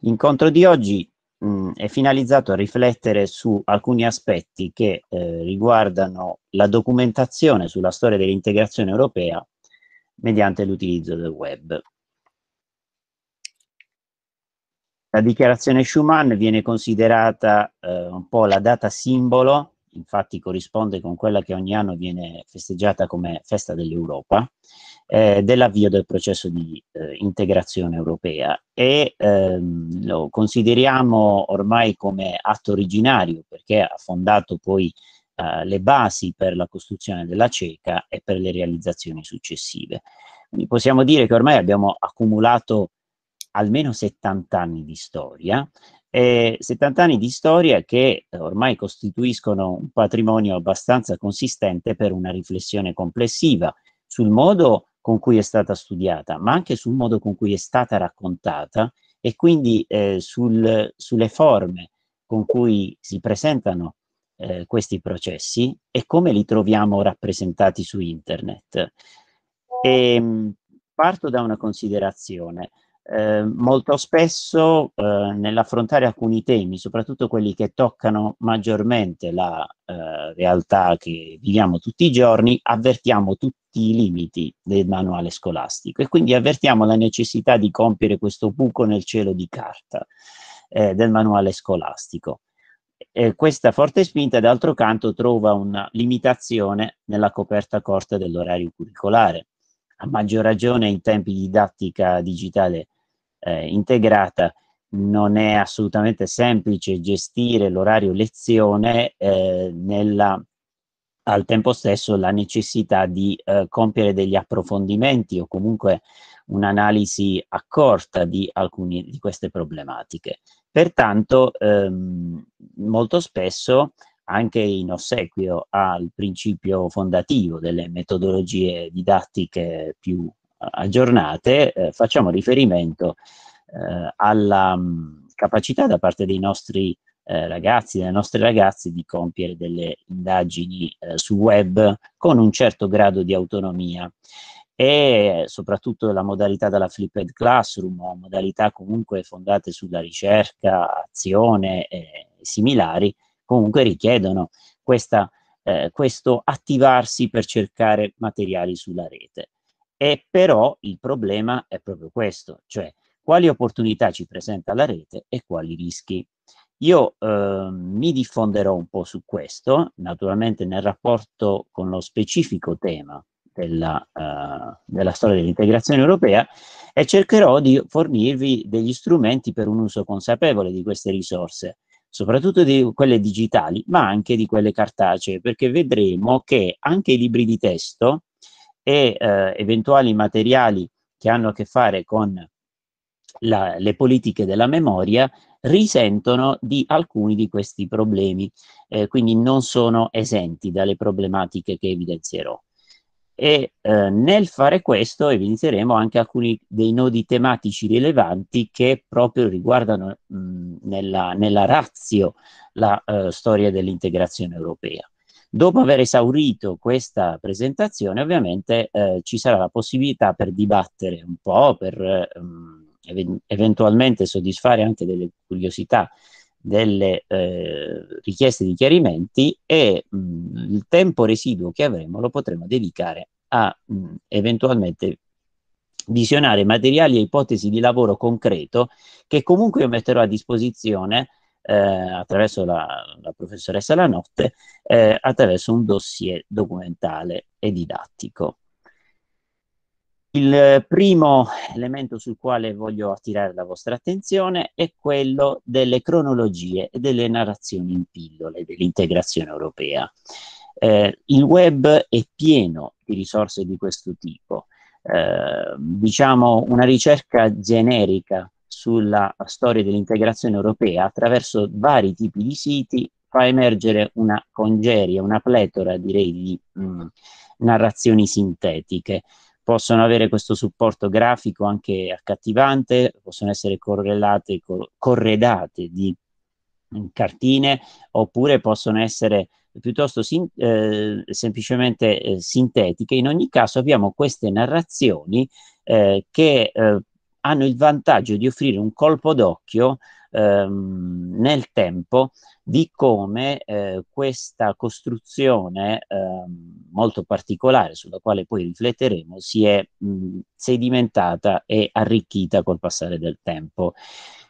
L'incontro di oggi mh, mm, è finalizzato a riflettere su alcuni aspetti che eh, riguardano la documentazione sulla storia dell'integrazione europea mediante l'utilizzo del web. La dichiarazione Schuman viene considerata eh, un po' la data simbolo, infatti corrisponde con quella che ogni anno viene festeggiata come festa dell'Europa, eh, dell'avvio del processo di eh, integrazione europea e ehm, lo consideriamo ormai come atto originario perché ha fondato poi eh, le basi per la costruzione della CECA e per le realizzazioni successive. Quindi possiamo dire che ormai abbiamo accumulato almeno 70 anni di storia, 70 anni di storia che ormai costituiscono un patrimonio abbastanza consistente per una riflessione complessiva sul modo con cui è stata studiata, ma anche sul modo con cui è stata raccontata e quindi eh, sul, sulle forme con cui si presentano eh, questi processi e come li troviamo rappresentati su internet. E, ehm, parto da una considerazione eh, molto spesso eh, nell'affrontare alcuni temi, soprattutto quelli che toccano maggiormente la eh, realtà che viviamo tutti i giorni, avvertiamo tutti i limiti del manuale scolastico e quindi avvertiamo la necessità di compiere questo buco nel cielo di carta eh, del manuale scolastico. E questa forte spinta, d'altro canto, trova una limitazione nella coperta corta dell'orario curricolare, a maggior ragione in tempi di didattica digitale eh, integrata non è assolutamente semplice gestire l'orario lezione eh, nella, al tempo stesso la necessità di eh, compiere degli approfondimenti o comunque un'analisi accorta di alcune di queste problematiche. Pertanto ehm, molto spesso anche in ossequio al principio fondativo delle metodologie didattiche più aggiornate, eh, facciamo riferimento eh, alla mh, mm, capacità da parte dei nostri eh, ragazzi, delle nostre ragazze di compiere delle indagini eh, sul web con un certo grado di autonomia e soprattutto la modalità della flipped classroom o modalità comunque fondate sulla ricerca, azione e eh, similari comunque richiedono questa, eh, questo attivarsi per cercare materiali sulla rete. E però il problema è proprio questo, cioè quali opportunità ci presenta la rete e quali rischi. Io eh, mi diffonderò un po' su questo, naturalmente nel rapporto con lo specifico tema della, eh, della storia dell'integrazione europea e cercherò di fornirvi degli strumenti per un uso consapevole di queste risorse, soprattutto di quelle digitali, ma anche di quelle cartacee, perché vedremo che anche i libri di testo, e eh, eventuali materiali che hanno a che fare con la, le politiche della memoria risentono di alcuni di questi problemi, eh, quindi non sono esenti dalle problematiche che evidenzierò. E eh, nel fare questo evidenzieremo anche alcuni dei nodi tematici rilevanti che proprio riguardano mh, nella, nella, razio la eh, storia dell'integrazione europea. Dopo aver esaurito questa presentazione, ovviamente eh, ci sarà la possibilità per dibattere un po', per ehm, eventualmente soddisfare anche delle curiosità, delle eh, richieste di chiarimenti e mh, mm, il tempo residuo che avremo lo potremo dedicare a mh, mm, eventualmente visionare materiali e ipotesi di lavoro concreto che comunque io metterò a disposizione eh, attraverso la, la, professoressa Lanotte, eh, attraverso un dossier documentale e didattico. Il primo elemento sul quale voglio attirare la vostra attenzione è quello delle cronologie e delle narrazioni in pillole dell'integrazione europea. Eh, il web è pieno di risorse di questo tipo. Eh, diciamo una ricerca generica sulla storia dell'integrazione europea attraverso vari tipi di siti fa emergere una congeria, una pletora direi di mh, mm, narrazioni sintetiche. Possono avere questo supporto grafico anche accattivante, possono essere correlate, co- corredate di mh, mm, cartine oppure possono essere piuttosto sin- eh, semplicemente eh, sintetiche. In ogni caso abbiamo queste narrazioni eh, che eh, hanno il vantaggio di offrire un colpo d'occhio ehm, nel tempo di come eh, questa costruzione ehm, molto particolare, sulla quale poi rifletteremo, si è mh, sedimentata e arricchita col passare del tempo.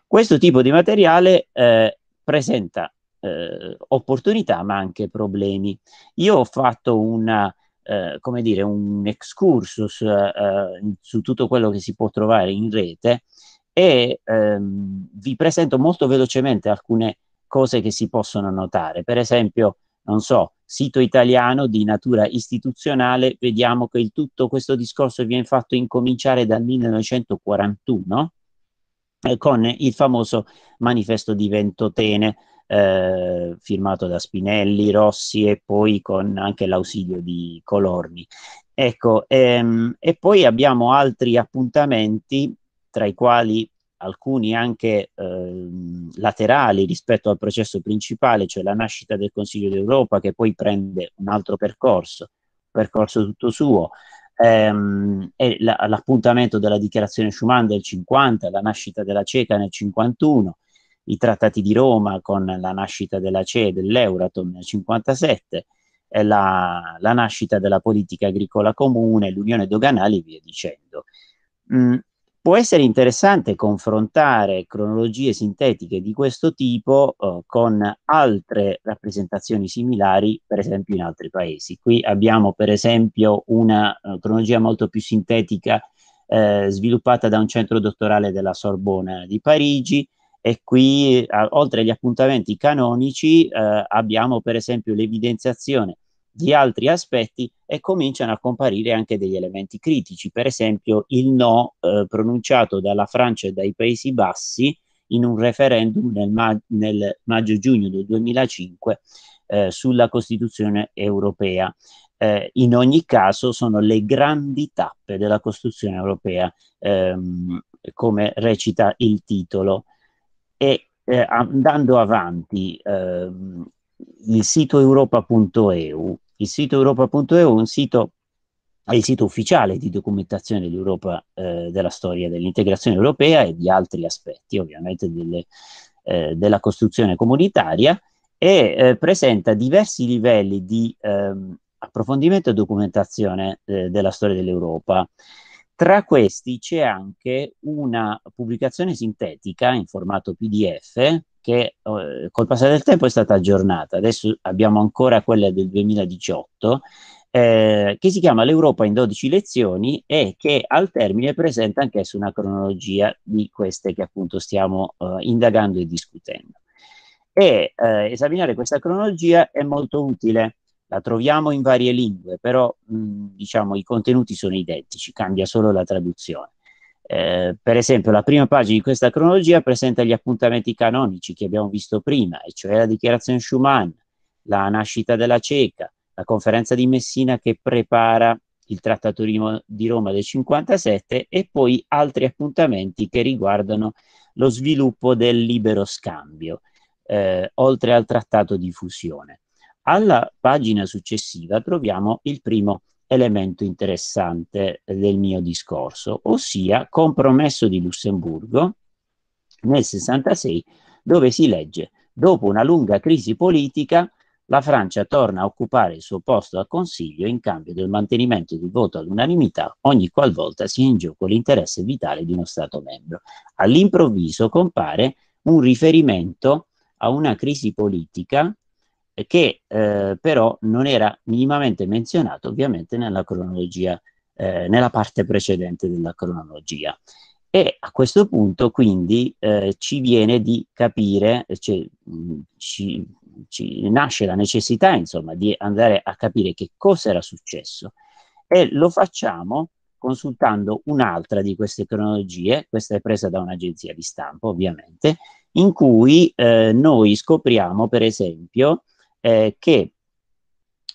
Questo tipo di materiale eh, presenta eh, opportunità ma anche problemi. Io ho fatto una eh, come dire, un excursus eh, eh, su tutto quello che si può trovare in rete e ehm, vi presento molto velocemente alcune cose che si possono notare. Per esempio, non so, sito italiano di natura istituzionale, vediamo che il tutto questo discorso viene fatto incominciare dal 1941 eh, con il famoso manifesto di Ventotene, eh, firmato da Spinelli, Rossi e poi con anche l'ausilio di Colorni. Ecco, ehm, e poi abbiamo altri appuntamenti, tra i quali alcuni anche eh, laterali rispetto al processo principale, cioè la nascita del Consiglio d'Europa che poi prende un altro percorso, percorso tutto suo, ehm, l'appuntamento della dichiarazione Schumann del 50, la nascita della CECA nel 51, i trattati di Roma con la nascita della CE e dell'Euratom nel 57, la, la, nascita della politica agricola comune, l'unione doganale e via dicendo. Mm, può essere interessante confrontare cronologie sintetiche di questo tipo eh, con altre rappresentazioni similari, per esempio in altri paesi. Qui abbiamo per esempio una uh, cronologia molto più sintetica eh, sviluppata da un centro dottorale della Sorbona di Parigi, e qui, a, oltre agli appuntamenti canonici, eh, abbiamo per esempio l'evidenziazione di altri aspetti e cominciano a comparire anche degli elementi critici, per esempio il no eh, pronunciato dalla Francia e dai Paesi Bassi in un referendum nel, ma- nel maggio-giugno del 2005 eh, sulla Costituzione europea. Eh, in ogni caso sono le grandi tappe della Costituzione europea, ehm, come recita il titolo e eh, andando avanti, ehm, il sito europa.eu, il sito europa.eu è un sito è il sito ufficiale di documentazione dell'Europa, eh, della storia dell'integrazione europea e di altri aspetti, ovviamente, delle, eh, della costruzione comunitaria, e eh, presenta diversi livelli di ehm, approfondimento e documentazione eh, della storia dell'Europa. Tra questi c'è anche una pubblicazione sintetica in formato PDF che eh, col passare del tempo è stata aggiornata. Adesso abbiamo ancora quella del 2018 eh, che si chiama L'Europa in 12 lezioni e che al termine presenta anch'essa una cronologia di queste che appunto stiamo eh, indagando e discutendo. E eh, esaminare questa cronologia è molto utile la troviamo in varie lingue, però mh, diciamo i contenuti sono identici, cambia solo la traduzione. Eh, per esempio, la prima pagina di questa cronologia presenta gli appuntamenti canonici che abbiamo visto prima, e cioè la dichiarazione Schumann, la nascita della cieca, la conferenza di Messina che prepara il Trattato di Roma del 57 e poi altri appuntamenti che riguardano lo sviluppo del libero scambio, eh, oltre al Trattato di fusione. Alla pagina successiva troviamo il primo elemento interessante del mio discorso, ossia compromesso di Lussemburgo nel 66, dove si legge dopo una lunga crisi politica la Francia torna a occupare il suo posto al Consiglio in cambio del mantenimento di voto all'unanimità ogni qualvolta sia in gioco l'interesse vitale di uno Stato membro. All'improvviso compare un riferimento a una crisi politica che eh, però non era minimamente menzionato ovviamente nella cronologia, eh, nella parte precedente della cronologia. E a questo punto quindi eh, ci viene di capire, cioè, mh, mm, ci, ci nasce la necessità insomma di andare a capire che cosa era successo e lo facciamo consultando un'altra di queste cronologie, questa è presa da un'agenzia di stampa ovviamente, in cui eh, noi scopriamo per esempio eh, che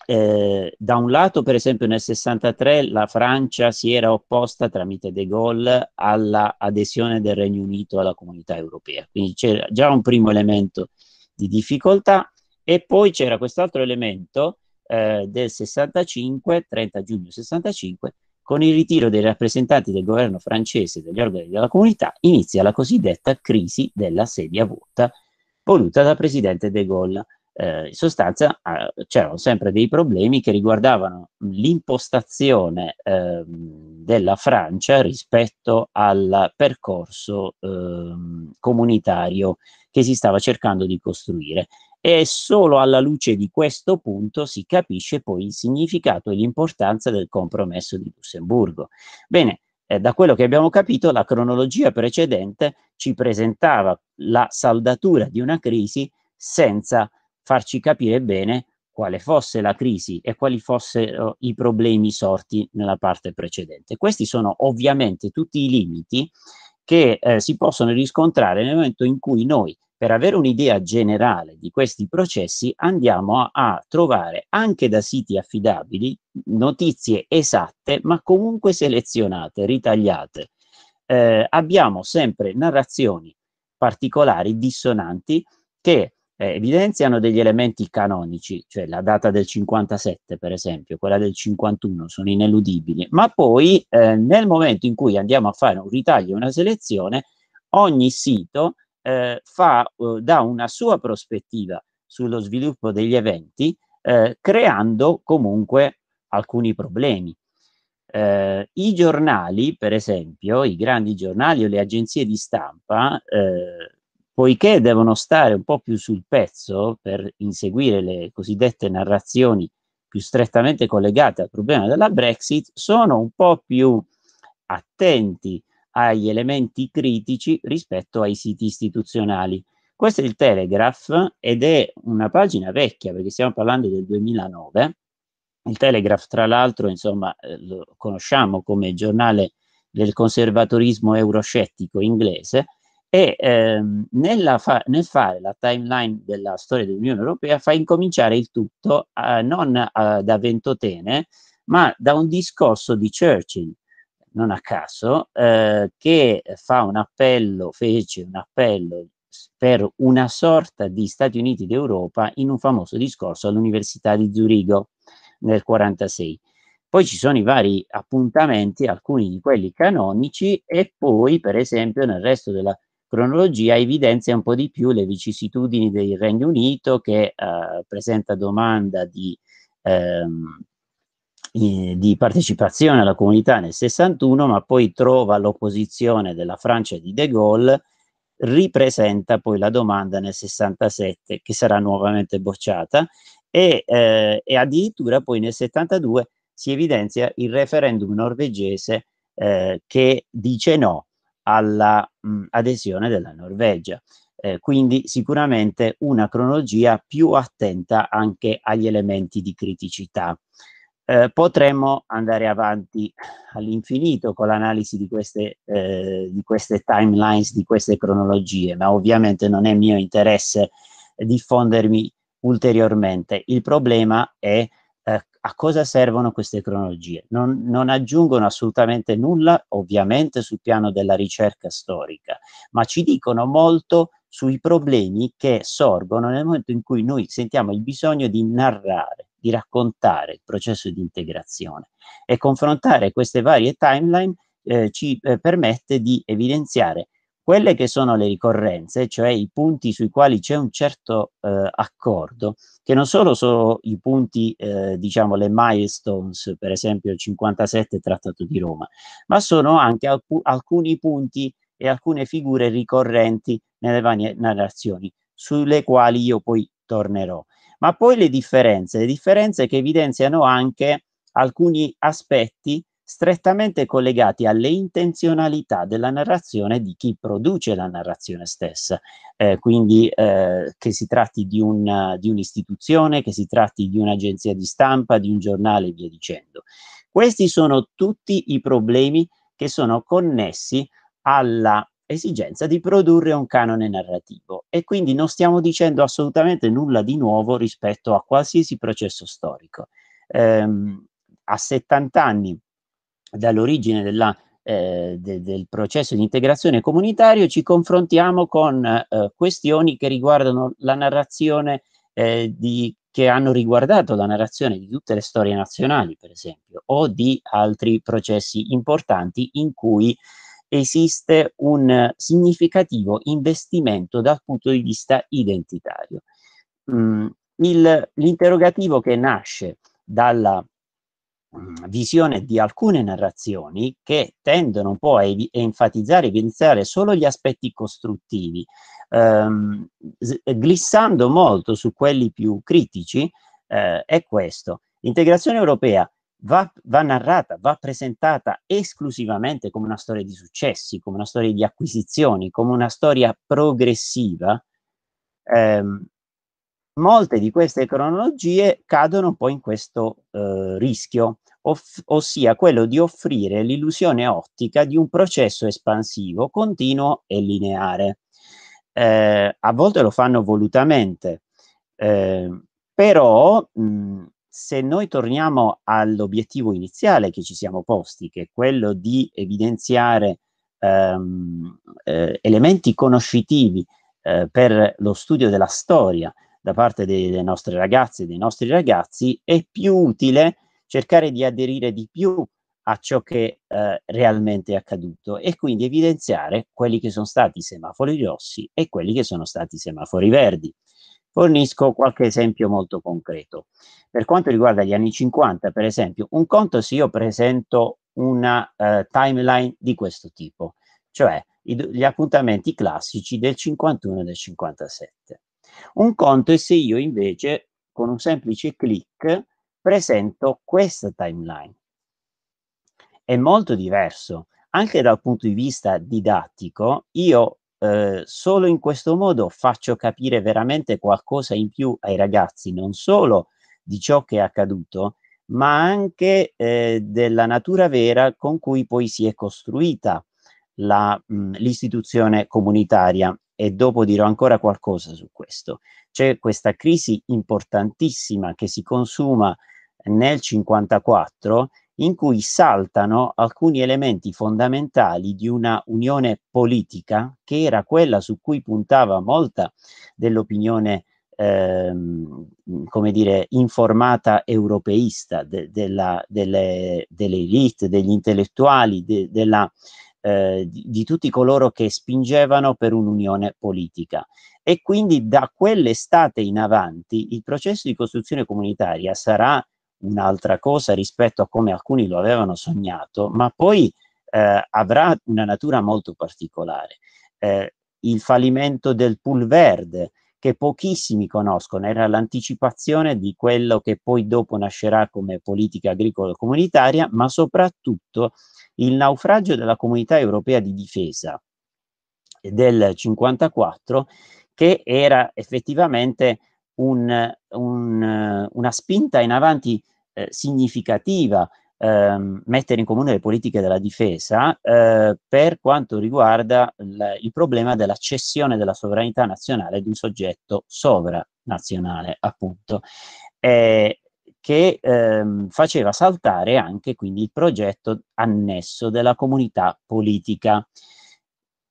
eh, da un lato, per esempio, nel 63 la Francia si era opposta tramite De Gaulle all'adesione del Regno Unito alla comunità europea, quindi c'era già un primo elemento di difficoltà e poi c'era quest'altro elemento eh, del 65, 30 giugno 65, con il ritiro dei rappresentanti del governo francese e degli organi della comunità inizia la cosiddetta crisi della sedia vuota voluta dal presidente De Gaulle eh, in sostanza eh, c'erano sempre dei problemi che riguardavano l'impostazione eh, della Francia rispetto al percorso ehm, comunitario che si stava cercando di costruire. E solo alla luce di questo punto si capisce poi il significato e l'importanza del compromesso di Lussemburgo. Bene, eh, da quello che abbiamo capito, la cronologia precedente ci presentava la saldatura di una crisi senza farci capire bene quale fosse la crisi e quali fossero i problemi sorti nella parte precedente. Questi sono ovviamente tutti i limiti che eh, si possono riscontrare nel momento in cui noi, per avere un'idea generale di questi processi, andiamo a, a trovare anche da siti affidabili notizie esatte, ma comunque selezionate, ritagliate. Eh, abbiamo sempre narrazioni particolari, dissonanti, che eh, evidenziano degli elementi canonici, cioè la data del 57 per esempio, quella del 51 sono ineludibili, ma poi eh, nel momento in cui andiamo a fare un ritaglio, una selezione, ogni sito eh, fa, eh, dà una sua prospettiva sullo sviluppo degli eventi, eh, creando comunque alcuni problemi. Eh, I giornali, per esempio, i grandi giornali o le agenzie di stampa eh, poiché devono stare un po' più sul pezzo per inseguire le cosiddette narrazioni più strettamente collegate al problema della Brexit, sono un po' più attenti agli elementi critici rispetto ai siti istituzionali. Questo è il Telegraph ed è una pagina vecchia perché stiamo parlando del 2009. Il Telegraph, tra l'altro, insomma, eh, lo conosciamo come giornale del conservatorismo euroscettico inglese, e ehm, fa nel fare la timeline della storia dell'Unione Europea fa incominciare il tutto eh, non eh, da Ventotene, ma da un discorso di Churchill, non a caso, eh, che fa un appello, fece un appello per una sorta di Stati Uniti d'Europa in un famoso discorso all'Università di Zurigo nel 1946. Poi ci sono i vari appuntamenti, alcuni di quelli canonici, e poi, per esempio, nel resto della cronologia evidenzia un po' di più le vicissitudini del Regno Unito che eh, presenta domanda di, ehm, di partecipazione alla comunità nel 61, ma poi trova l'opposizione della Francia di De Gaulle, ripresenta poi la domanda nel 67, che sarà nuovamente bocciata, e, eh, e addirittura poi nel 72 si evidenzia il referendum norvegese eh, che dice no all'adesione della Norvegia. Eh, quindi sicuramente una cronologia più attenta anche agli elementi di criticità. Eh, potremmo andare avanti all'infinito con l'analisi di, eh, di, queste timelines, di queste cronologie, ma ovviamente non è mio interesse diffondermi ulteriormente. Il problema è a cosa servono queste cronologie? Non, non, aggiungono assolutamente nulla, ovviamente, sul piano della ricerca storica, ma ci dicono molto sui problemi che sorgono nel momento in cui noi sentiamo il bisogno di narrare, di raccontare il processo di integrazione e confrontare queste varie timeline eh, ci eh, permette di evidenziare quelle che sono le ricorrenze, cioè i punti sui quali c'è un certo eh, accordo, che non solo sono i punti, eh, diciamo, le milestones, per esempio il 57 Trattato di Roma, ma sono anche alc alcuni punti e alcune figure ricorrenti nelle varie narrazioni, sulle quali io poi tornerò. Ma poi le differenze, le differenze che evidenziano anche alcuni aspetti strettamente collegati alle intenzionalità della narrazione di chi produce la narrazione stessa, eh, quindi eh, che si tratti di, una, di un'istituzione, che si tratti di un'agenzia di stampa, di un giornale e via dicendo. Questi sono tutti i problemi che sono connessi alla esigenza di produrre un canone narrativo e quindi non stiamo dicendo assolutamente nulla di nuovo rispetto a qualsiasi processo storico. Ehm, a 70 anni dall'origine della, eh, de, del processo di integrazione comunitario, ci confrontiamo con eh, questioni che riguardano la narrazione eh, di, che hanno riguardato la narrazione di tutte le storie nazionali, per esempio, o di altri processi importanti in cui esiste un significativo investimento dal punto di vista identitario. Mm, l'interrogativo che nasce dalla visione di alcune narrazioni che tendono un po' a enfatizzare, evidenziare solo gli aspetti costruttivi, ehm, glissando molto su quelli più critici, eh, è questo. L'integrazione europea Va, va, narrata, va presentata esclusivamente come una storia di successi, come una storia di acquisizioni, come una storia progressiva, ehm, molte di queste cronologie cadono poi in questo eh, rischio, ossia quello di offrire l'illusione ottica di un processo espansivo continuo e lineare. Eh, a volte lo fanno volutamente, eh, però mh, mm, se noi torniamo all'obiettivo iniziale che ci siamo posti, che è quello di evidenziare ehm, eh, elementi conoscitivi eh, per lo studio della storia, da parte delle nostre ragazze e dei nostri ragazzi, è più utile cercare di aderire di più a ciò che eh, realmente è accaduto e quindi evidenziare quelli che sono stati i semafori rossi e quelli che sono stati i semafori verdi. Fornisco qualche esempio molto concreto. Per quanto riguarda gli anni 50, per esempio, un conto se io presento una eh, timeline di questo tipo, cioè i, gli appuntamenti classici del 51 e del 57. Un conto è se io invece con un semplice clic presento questa timeline. È molto diverso. Anche dal punto di vista didattico, io eh, solo in questo modo faccio capire veramente qualcosa in più ai ragazzi, non solo di ciò che è accaduto, ma anche eh, della natura vera con cui poi si è costruita l'istituzione comunitaria e dopo dirò ancora qualcosa su questo. C'è questa crisi importantissima che si consuma nel 54 in cui saltano alcuni elementi fondamentali di una unione politica che era quella su cui puntava molta dell'opinione ehm, come dire, informata europeista de, della, delle, delle, elite, degli intellettuali, de, della eh, di, di, tutti coloro che spingevano per un'unione politica. E quindi da quell'estate in avanti il processo di costruzione comunitaria sarà un'altra cosa rispetto a come alcuni lo avevano sognato, ma poi eh, avrà una natura molto particolare. Eh, il fallimento del pool verde, che pochissimi conoscono, era l'anticipazione di quello che poi dopo nascerà come politica agricola comunitaria, ma soprattutto il naufragio della comunità europea di difesa del 54 che era effettivamente un, un, una spinta in avanti eh, significativa ehm, mettere in comune le politiche della difesa eh, per quanto riguarda l, il problema della cessione della sovranità nazionale di un soggetto sovranazionale appunto. Eh, che ehm, faceva saltare anche quindi il progetto annesso della comunità politica.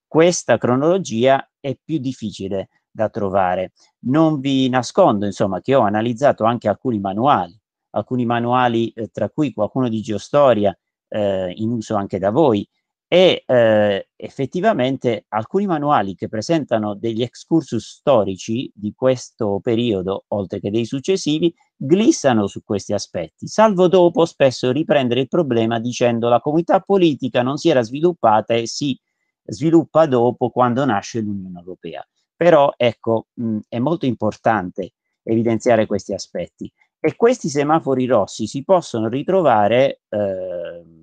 Questa cronologia è più difficile da trovare. Non vi nascondo, insomma, che ho analizzato anche alcuni manuali, alcuni manuali eh, tra cui qualcuno di geostoria eh, in uso anche da voi, e eh, effettivamente alcuni manuali che presentano degli excursus storici di questo periodo, oltre che dei successivi, glissano su questi aspetti, salvo dopo spesso riprendere il problema dicendo la comunità politica non si era sviluppata e si sviluppa dopo quando nasce l'Unione Europea. Però ecco, mh, mm, è molto importante evidenziare questi aspetti e questi semafori rossi si possono ritrovare eh,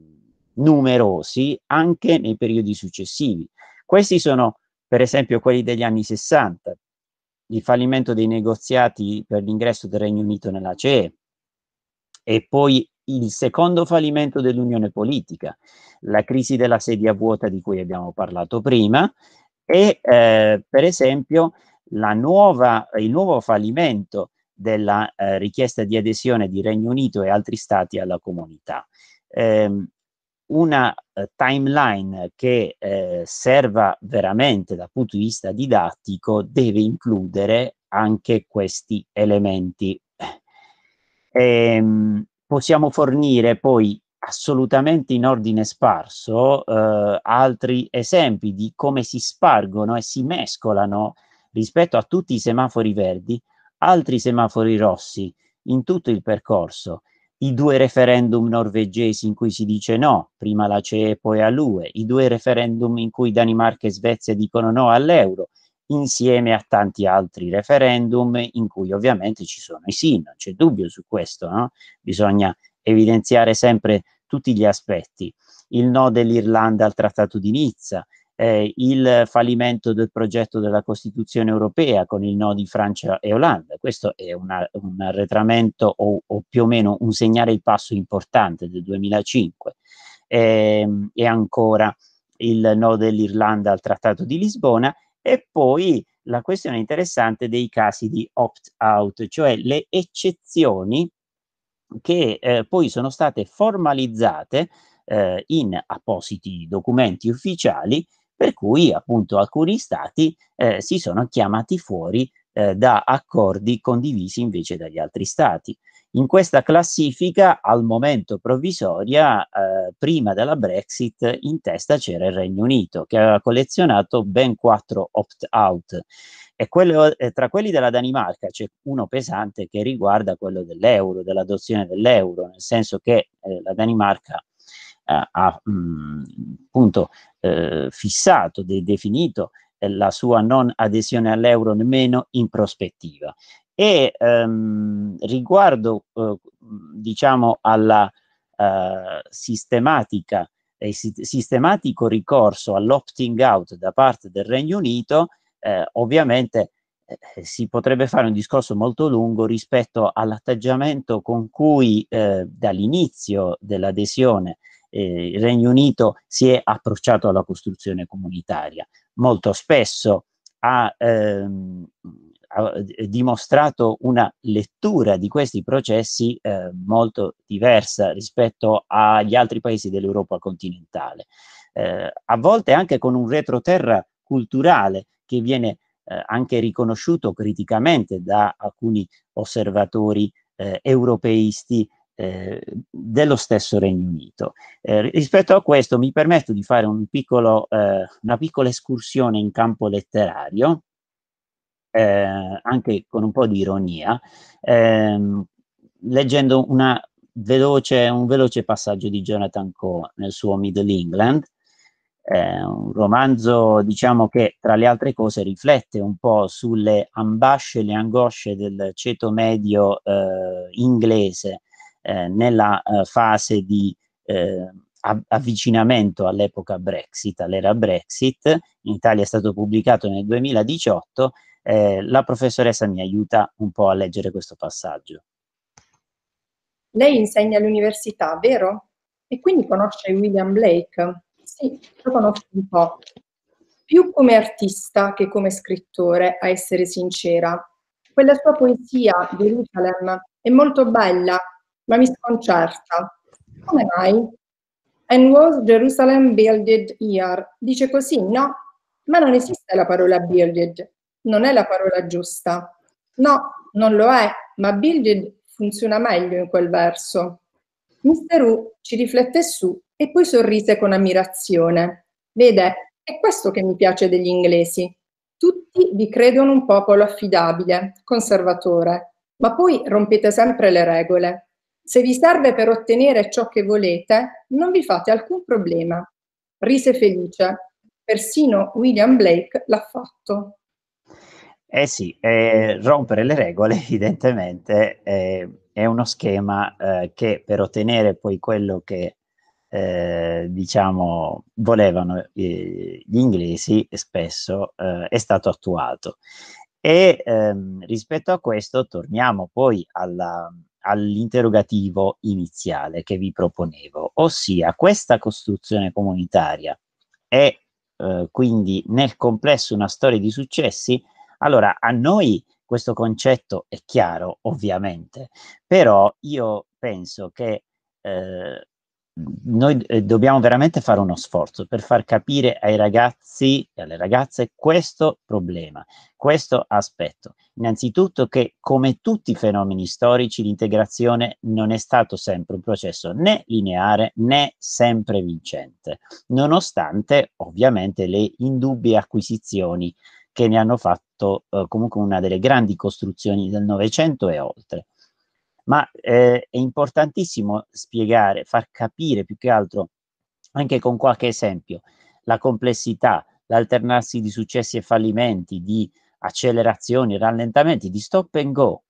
numerosi anche nei periodi successivi. Questi sono per esempio quelli degli anni 60, il fallimento dei negoziati per l'ingresso del Regno Unito nella CE e poi il secondo fallimento dell'unione politica, la crisi della sedia vuota di cui abbiamo parlato prima e eh, per esempio nuova, il nuovo fallimento della eh, richiesta di adesione di Regno Unito e altri stati alla comunità. Eh, una eh, timeline che eh, serva veramente dal punto di vista didattico deve includere anche questi elementi. Ehm, possiamo fornire poi assolutamente in ordine sparso eh, altri esempi di come si spargono e si mescolano rispetto a tutti i semafori verdi, altri semafori rossi in tutto il percorso i due referendum norvegesi in cui si dice no, prima alla CE e poi all'UE, i due referendum in cui Danimarca e Svezia dicono no all'euro, insieme a tanti altri referendum in cui ovviamente ci sono i sì, non c'è dubbio su questo, no? bisogna evidenziare sempre tutti gli aspetti, il no dell'Irlanda al Trattato di Nizza, eh, il fallimento del progetto della Costituzione europea con il no di Francia e Olanda. Questo è una, un arretramento o, o, più o meno un segnare il passo importante del 2005. Eh, e ancora il no dell'Irlanda al Trattato di Lisbona e poi la questione interessante dei casi di opt-out, cioè le eccezioni che eh, poi sono state formalizzate eh, in appositi documenti ufficiali per cui appunto alcuni stati eh, si sono chiamati fuori eh, da accordi condivisi invece dagli altri stati. In questa classifica, al momento provvisoria, eh, prima della Brexit, in testa c'era il Regno Unito, che aveva collezionato ben quattro opt-out. E quello, eh, tra quelli della Danimarca c'è uno pesante che riguarda quello dell'euro, dell'adozione dell'euro, nel senso che eh, la Danimarca eh, ha mh, appunto eh, fissato, de definito eh, la sua non adesione all'euro nemmeno in prospettiva. E ehm, riguardo eh, diciamo alla eh, sistematica e si sistematico ricorso all'opting out da parte del Regno Unito, eh, ovviamente si potrebbe fare un discorso molto lungo rispetto all'atteggiamento con cui dall'inizio dell'adesione eh, il Regno Unito si è approcciato alla costruzione comunitaria. Molto spesso ha, ehm, ha dimostrato una lettura di questi processi eh, molto diversa rispetto agli altri paesi dell'Europa continentale, eh, a volte anche con un retroterra culturale che viene eh, anche riconosciuto criticamente da alcuni osservatori eh, europeisti eh, dello stesso Regno Unito. Eh, rispetto a questo mi permetto di fare un piccolo, eh, una piccola escursione in campo letterario, eh, anche con un po' di ironia, ehm, leggendo una veloce, un veloce passaggio di Jonathan Coe nel suo Middle England, un romanzo diciamo che tra le altre cose riflette un po' sulle ambasce, le angosce del ceto medio eh, inglese eh, nella eh, fase di eh, avvicinamento all'epoca Brexit, all'era Brexit, in Italia è stato pubblicato nel 2018, eh, la professoressa mi aiuta un po' a leggere questo passaggio. Lei insegna all'università, vero? E quindi conosce William Blake? Sì, lo conosco un po'. Più come artista che come scrittore, a essere sincera. Quella sua poesia, Jerusalem, è molto bella, ma mi sconcerta. Come mai? And was Jerusalem builded here? Dice così, no? Ma non esiste la parola builded, non è la parola giusta. No, non lo è, ma builded funziona meglio in quel verso. Mister U ci riflette su e poi sorrise con ammirazione. Vede, è questo che mi piace degli inglesi. Tutti vi credono un popolo affidabile, conservatore, ma poi rompete sempre le regole. Se vi serve per ottenere ciò che volete, non vi fate alcun problema. Rise felice. Persino William Blake l'ha fatto. Eh sì, eh, rompere le regole evidentemente eh, è uno schema eh, che per ottenere poi quello che eh, diciamo volevano eh, gli inglesi spesso eh, è stato attuato. E ehm, rispetto a questo torniamo poi alla, all'interrogativo iniziale che vi proponevo, ossia questa costruzione comunitaria è eh, quindi nel complesso una storia di successi, allora a noi questo concetto è chiaro ovviamente, però io penso che eh, noi eh, dobbiamo veramente fare uno sforzo per far capire ai ragazzi e alle ragazze questo problema, questo aspetto. Innanzitutto che come tutti i fenomeni storici l'integrazione non è stato sempre un processo né lineare né sempre vincente, nonostante ovviamente le indubbie acquisizioni che ne hanno fatto eh, comunque una delle grandi costruzioni del Novecento e oltre ma eh, è importantissimo spiegare, far capire più che altro, anche con qualche esempio, la complessità, l'alternarsi di successi e fallimenti, di accelerazioni, rallentamenti, di stop and go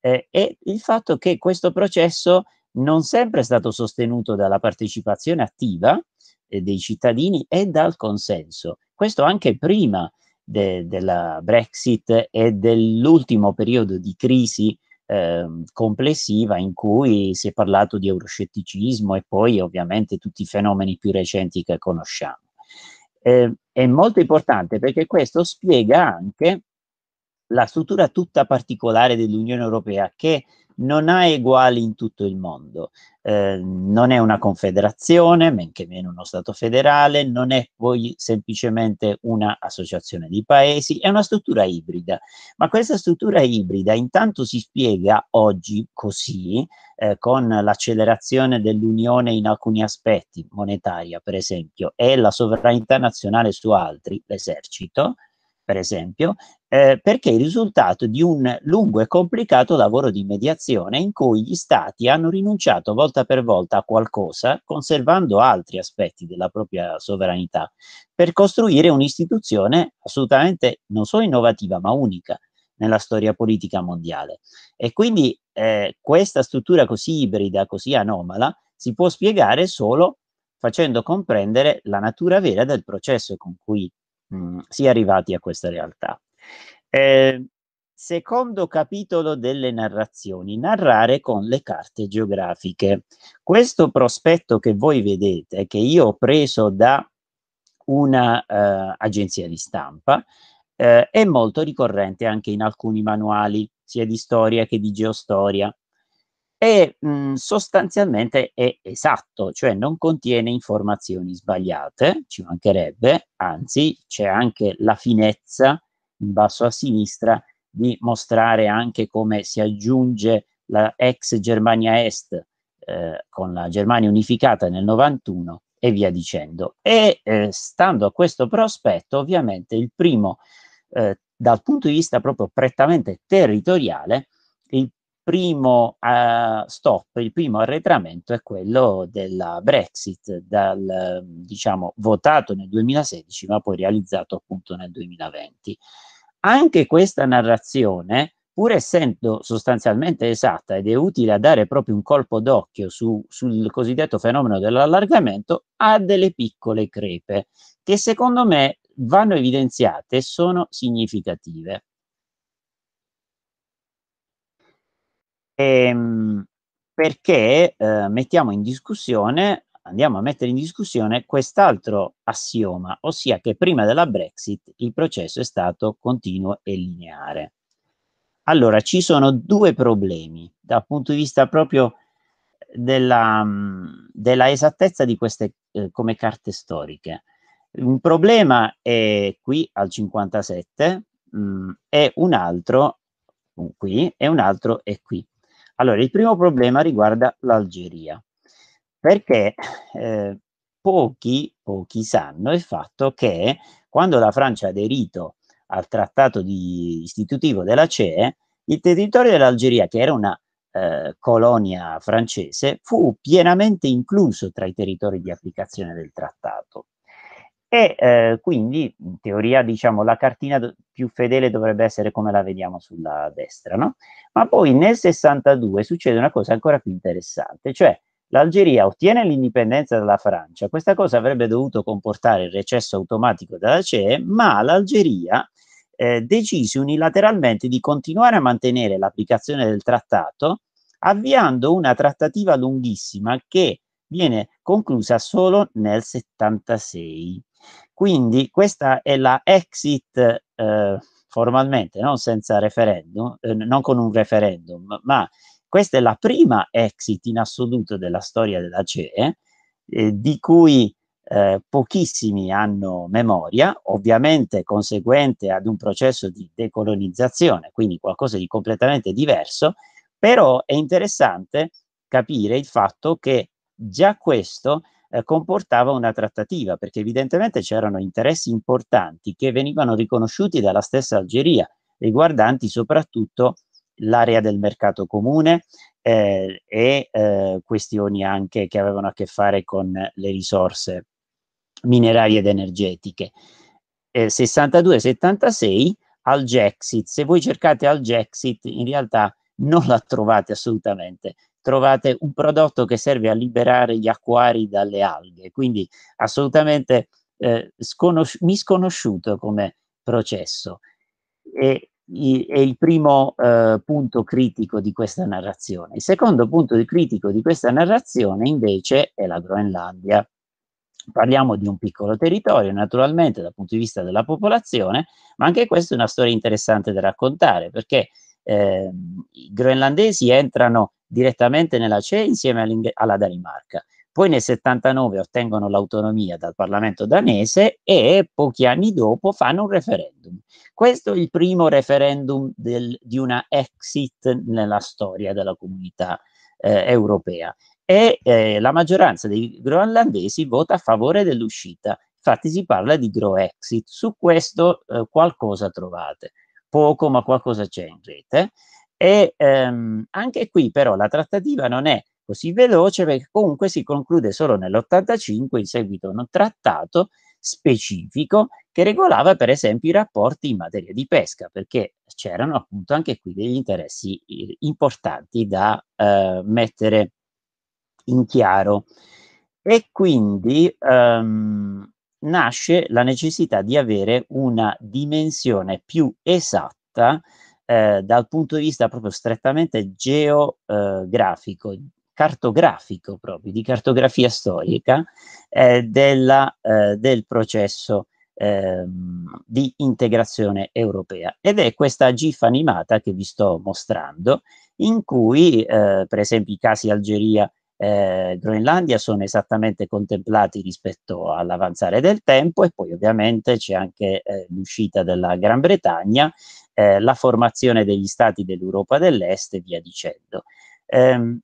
eh, e il fatto che questo processo non sempre è stato sostenuto dalla partecipazione attiva eh, dei cittadini e dal consenso. Questo anche prima de della Brexit e dell'ultimo periodo di crisi eh, complessiva in cui si è parlato di euroscetticismo e poi ovviamente tutti i fenomeni più recenti che conosciamo. Eh, è molto importante perché questo spiega anche la struttura tutta particolare dell'Unione Europea che non ha uguali in tutto il mondo. Eh, non è una confederazione, men che meno uno Stato federale, non è poi semplicemente un'associazione di paesi, è una struttura ibrida. Ma questa struttura ibrida intanto si spiega oggi così, eh, con l'accelerazione dell'Unione in alcuni aspetti, monetaria per esempio, e la sovranità nazionale su altri, l'esercito, per esempio, eh, perché è il risultato di un lungo e complicato lavoro di mediazione in cui gli Stati hanno rinunciato volta per volta a qualcosa, conservando altri aspetti della propria sovranità, per costruire un'istituzione assolutamente non solo innovativa, ma unica nella storia politica mondiale. E quindi eh, questa struttura così ibrida, così anomala, si può spiegare solo facendo comprendere la natura vera del processo con cui Mm, si è arrivati a questa realtà. Eh, secondo capitolo delle narrazioni, narrare con le carte geografiche. Questo prospetto che voi vedete, che io ho preso da un'agenzia eh, di stampa, eh, è molto ricorrente anche in alcuni manuali, sia di storia che di geostoria e mh, mhmm, sostanzialmente è esatto, cioè non contiene informazioni sbagliate, ci mancherebbe, anzi c'è anche la finezza in basso a sinistra di mostrare anche come si aggiunge la ex Germania Est eh, con la Germania unificata nel 91 e via dicendo. E eh, stando a questo prospetto, ovviamente il primo, eh, dal punto di vista proprio prettamente territoriale, il primo uh, stop, il primo arretramento è quello della Brexit, dal, diciamo, votato nel 2016 ma poi realizzato appunto nel 2020. Anche questa narrazione, pur essendo sostanzialmente esatta ed è utile a dare proprio un colpo d'occhio su, sul cosiddetto fenomeno dell'allargamento, ha delle piccole crepe che secondo me vanno evidenziate e sono significative. ehm, perché eh, mettiamo in discussione, andiamo a mettere in discussione quest'altro assioma, ossia che prima della Brexit il processo è stato continuo e lineare. Allora, ci sono due problemi dal punto di vista proprio della, della esattezza di queste eh, come carte storiche. Un problema è qui al 57 mh, e un altro qui e un altro è qui. Allora, il primo problema riguarda l'Algeria, perché eh, pochi, pochi sanno il fatto che quando la Francia ha aderito al trattato di, istitutivo della CE, il territorio dell'Algeria, che era una eh, colonia francese, fu pienamente incluso tra i territori di applicazione del trattato e eh, quindi in teoria diciamo la cartina più fedele dovrebbe essere come la vediamo sulla destra, no? Ma poi nel 62 succede una cosa ancora più interessante, cioè l'Algeria ottiene l'indipendenza dalla Francia, questa cosa avrebbe dovuto comportare il recesso automatico dalla CE, ma l'Algeria eh, decise unilateralmente di continuare a mantenere l'applicazione del trattato avviando una trattativa lunghissima che viene conclusa solo nel 76. Quindi questa è la exit eh, formalmente, non senza referendum, eh, non con un referendum, ma questa è la prima exit in assoluto della storia della CE, eh, di cui eh, pochissimi hanno memoria, ovviamente conseguente ad un processo di decolonizzazione, quindi qualcosa di completamente diverso, però è interessante capire il fatto che già questo eh, comportava una trattativa, perché evidentemente c'erano interessi importanti che venivano riconosciuti dalla stessa Algeria, riguardanti soprattutto l'area del mercato comune eh, e eh, questioni anche che avevano a che fare con le risorse minerarie ed energetiche. Eh, 62-76 al Jexit, se voi cercate al Jexit in realtà non la trovate assolutamente, trovate un prodotto che serve a liberare gli acquari dalle alghe, quindi assolutamente eh, sconos- misconosciuto come processo. E, i, è il primo eh, punto critico di questa narrazione. Il secondo punto critico di questa narrazione invece è la Groenlandia. Parliamo di un piccolo territorio, naturalmente dal punto di vista della popolazione, ma anche questa è una storia interessante da raccontare perché eh, i groenlandesi entrano direttamente nella CE insieme alla Danimarca. Poi nel 79 ottengono l'autonomia dal Parlamento danese e pochi anni dopo fanno un referendum. Questo è il primo referendum del, di una exit nella storia della comunità eh, europea e eh, la maggioranza dei groenlandesi vota a favore dell'uscita. Infatti si parla di Groexit. Su questo eh, qualcosa trovate, poco ma qualcosa c'è in rete. E ehm, anche qui però la trattativa non è così veloce perché comunque si conclude solo nell'85 in seguito a un trattato specifico che regolava per esempio i rapporti in materia di pesca perché c'erano appunto anche qui degli interessi eh, importanti da eh, mettere in chiaro e quindi ehm, nasce la necessità di avere una dimensione più esatta eh, dal punto di vista proprio strettamente geografico, eh, cartografico proprio, di cartografia storica eh, della, eh, del processo ehm, di integrazione europea. Ed è questa GIF animata che vi sto mostrando, in cui eh, per esempio i casi Algeria eh, Groenlandia sono esattamente contemplati rispetto all'avanzare del tempo e poi ovviamente c'è anche eh, l'uscita della Gran Bretagna eh, la formazione degli stati dell'Europa dell'Est e via dicendo. Ehm,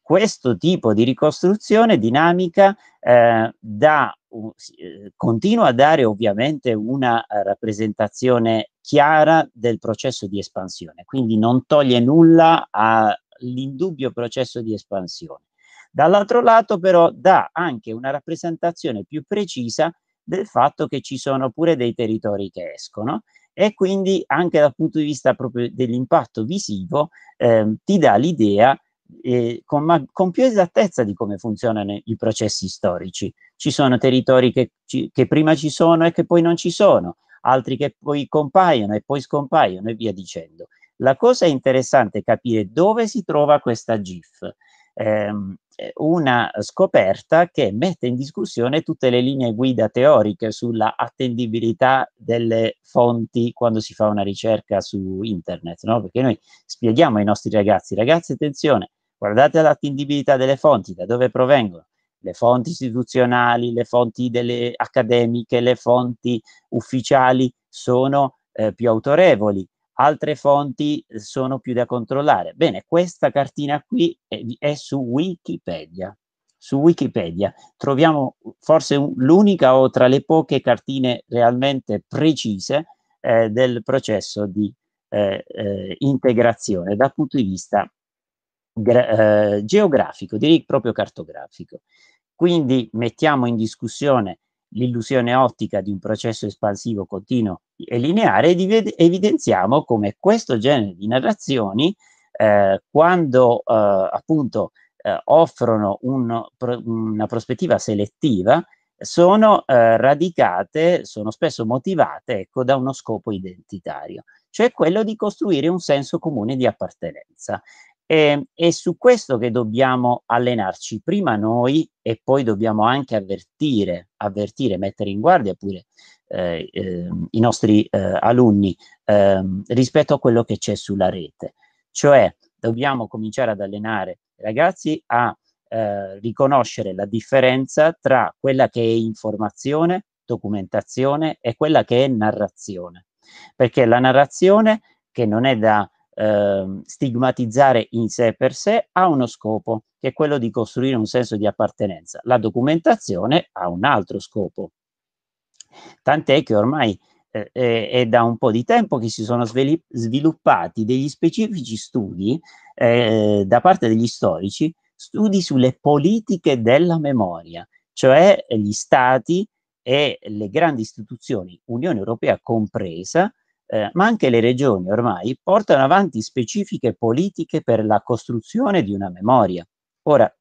questo tipo di ricostruzione dinamica eh, da, uh, eh, continua a dare ovviamente una rappresentazione chiara del processo di espansione, quindi non toglie nulla all'indubbio processo di espansione. Dall'altro lato però dà anche una rappresentazione più precisa del fatto che ci sono pure dei territori che escono e quindi anche dal punto di vista proprio dell'impatto visivo eh, ti dà l'idea eh, con, con, più esattezza di come funzionano i processi storici. Ci sono territori che, ci, che prima ci sono e che poi non ci sono, altri che poi compaiono e poi scompaiono e via dicendo. La cosa interessante è capire dove si trova questa GIF, ehm, una scoperta che mette in discussione tutte le linee guida teoriche sulla attendibilità delle fonti quando si fa una ricerca su internet, no? Perché noi spieghiamo ai nostri ragazzi, ragazzi attenzione, guardate l'attendibilità delle fonti, da dove provengono, le fonti istituzionali, le fonti delle accademiche, le fonti ufficiali sono eh, più autorevoli, altre fonti sono più da controllare. Bene, questa cartina qui è, è su Wikipedia. Su Wikipedia troviamo forse l'unica o tra le poche cartine realmente precise eh, del processo di eh, eh, integrazione dal punto di vista eh, geografico, direi proprio cartografico. Quindi mettiamo in discussione l'illusione ottica di un processo espansivo continuo e lineare, evidenziamo come questo genere di narrazioni, eh, quando eh, appunto eh, offrono un, una prospettiva selettiva, sono eh, radicate, sono spesso motivate ecco, da uno scopo identitario, cioè quello di costruire un senso comune di appartenenza. Eh, è su questo che dobbiamo allenarci, prima noi e poi dobbiamo anche avvertire, avvertire mettere in guardia pure eh, eh, i nostri eh, alunni eh, rispetto a quello che c'è sulla rete. Cioè dobbiamo cominciare ad allenare i ragazzi a eh, riconoscere la differenza tra quella che è informazione, documentazione e quella che è narrazione. Perché la narrazione che non è da eh, stigmatizzare in sé per sé, ha uno scopo, che è quello di costruire un senso di appartenenza. La documentazione ha un altro scopo. Tant'è che ormai eh, è da un po' di tempo che si sono sviluppati degli specifici studi eh, da parte degli storici, studi sulle politiche della memoria, cioè gli stati e le grandi istituzioni, Unione Europea compresa, eh, ma anche le regioni ormai portano avanti specifiche politiche per la costruzione di una memoria. Ora,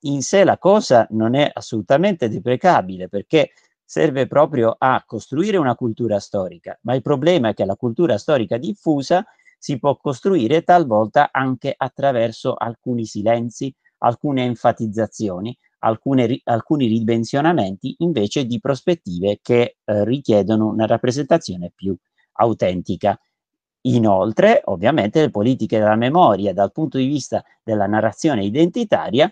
in sé la cosa non è assolutamente deprecabile perché serve proprio a costruire una cultura storica, ma il problema è che la cultura storica diffusa si può costruire talvolta anche attraverso alcuni silenzi, alcune enfatizzazioni, alcune, alcuni ridimensionamenti invece di prospettive che eh, richiedono una rappresentazione più autentica. Inoltre, ovviamente, le politiche della memoria dal punto di vista della narrazione identitaria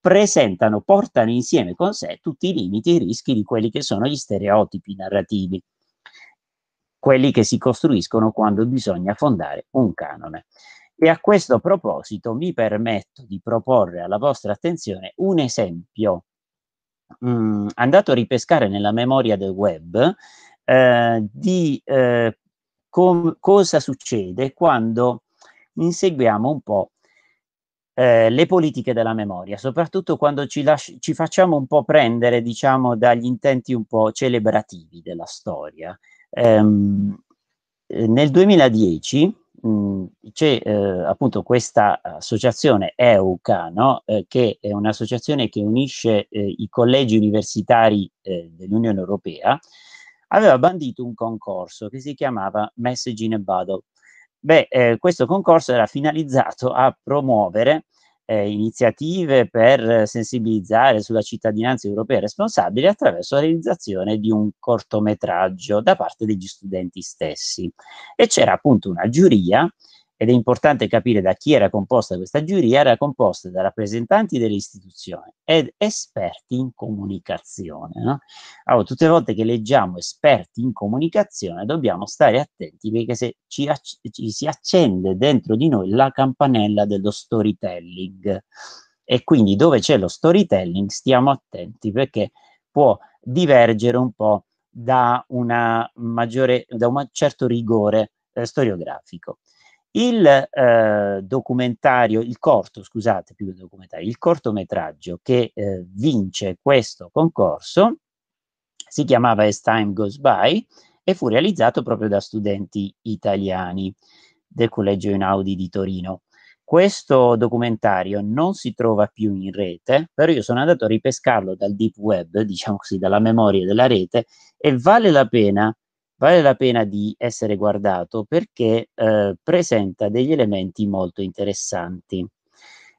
presentano, portano insieme con sé tutti i limiti e i rischi di quelli che sono gli stereotipi narrativi, quelli che si costruiscono quando bisogna fondare un canone. E a questo proposito mi permetto di proporre alla vostra attenzione un esempio mh, mm, andato a ripescare nella memoria del web eh, di eh, com- cosa succede quando inseguiamo un po' eh, le politiche della memoria, soprattutto quando ci, lasci- ci facciamo un po' prendere, diciamo, dagli intenti un po' celebrativi della storia. Ehm, nel 2010 mh, c'è eh, appunto questa associazione EUCA, no? eh, che è un'associazione che unisce eh, i collegi universitari eh, dell'Unione Europea, aveva bandito un concorso che si chiamava Message in a Bottle. Beh, eh, questo concorso era finalizzato a promuovere eh, iniziative per sensibilizzare sulla cittadinanza europea responsabile attraverso la realizzazione di un cortometraggio da parte degli studenti stessi. E c'era appunto una giuria ed è importante capire da chi era composta questa giuria, era composta da rappresentanti delle istituzioni ed esperti in comunicazione. No? Allora, tutte le volte che leggiamo esperti in comunicazione dobbiamo stare attenti perché se ci, acc- ci si accende dentro di noi la campanella dello storytelling e quindi dove c'è lo storytelling stiamo attenti perché può divergere un po' da, maggiore, da un certo rigore eh, storiografico. Il eh, documentario, il corto, scusate, più che documentario, il cortometraggio che eh, vince questo concorso si chiamava As Time Goes By e fu realizzato proprio da studenti italiani del Collegio Einaudi di Torino. Questo documentario non si trova più in rete, però io sono andato a ripescarlo dal deep web, diciamo così, dalla memoria della rete, e vale la pena vale la pena di essere guardato perché eh, presenta degli elementi molto interessanti.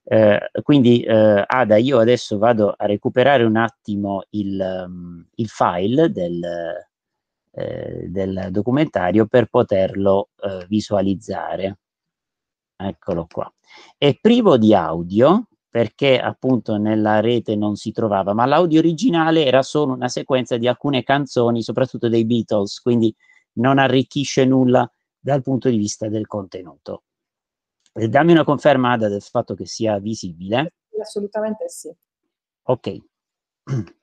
Eh, quindi eh, Ada, io adesso vado a recuperare un attimo il, um, il file del, eh, del, documentario per poterlo eh, visualizzare. Eccolo qua. È privo di audio, perché appunto nella rete non si trovava, ma l'audio originale era solo una sequenza di alcune canzoni, soprattutto dei Beatles, quindi non arricchisce nulla dal punto di vista del contenuto. E dammi una conferma Ada, del fatto che sia visibile. Assolutamente sì. Ok.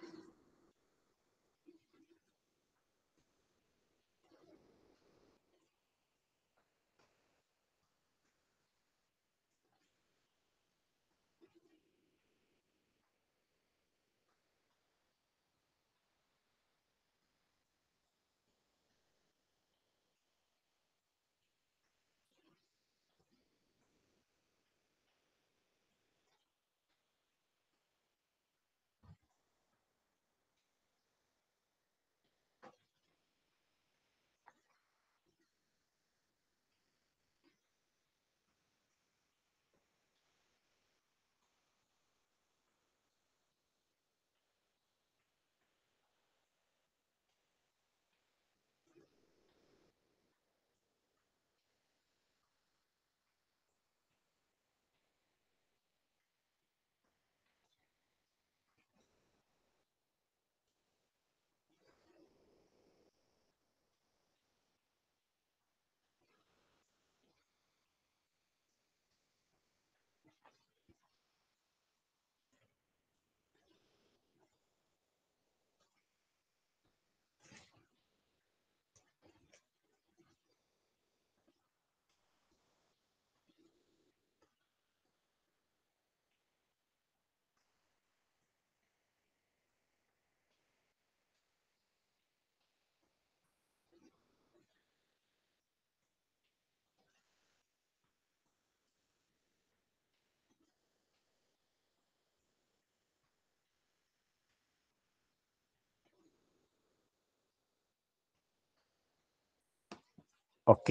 Ok,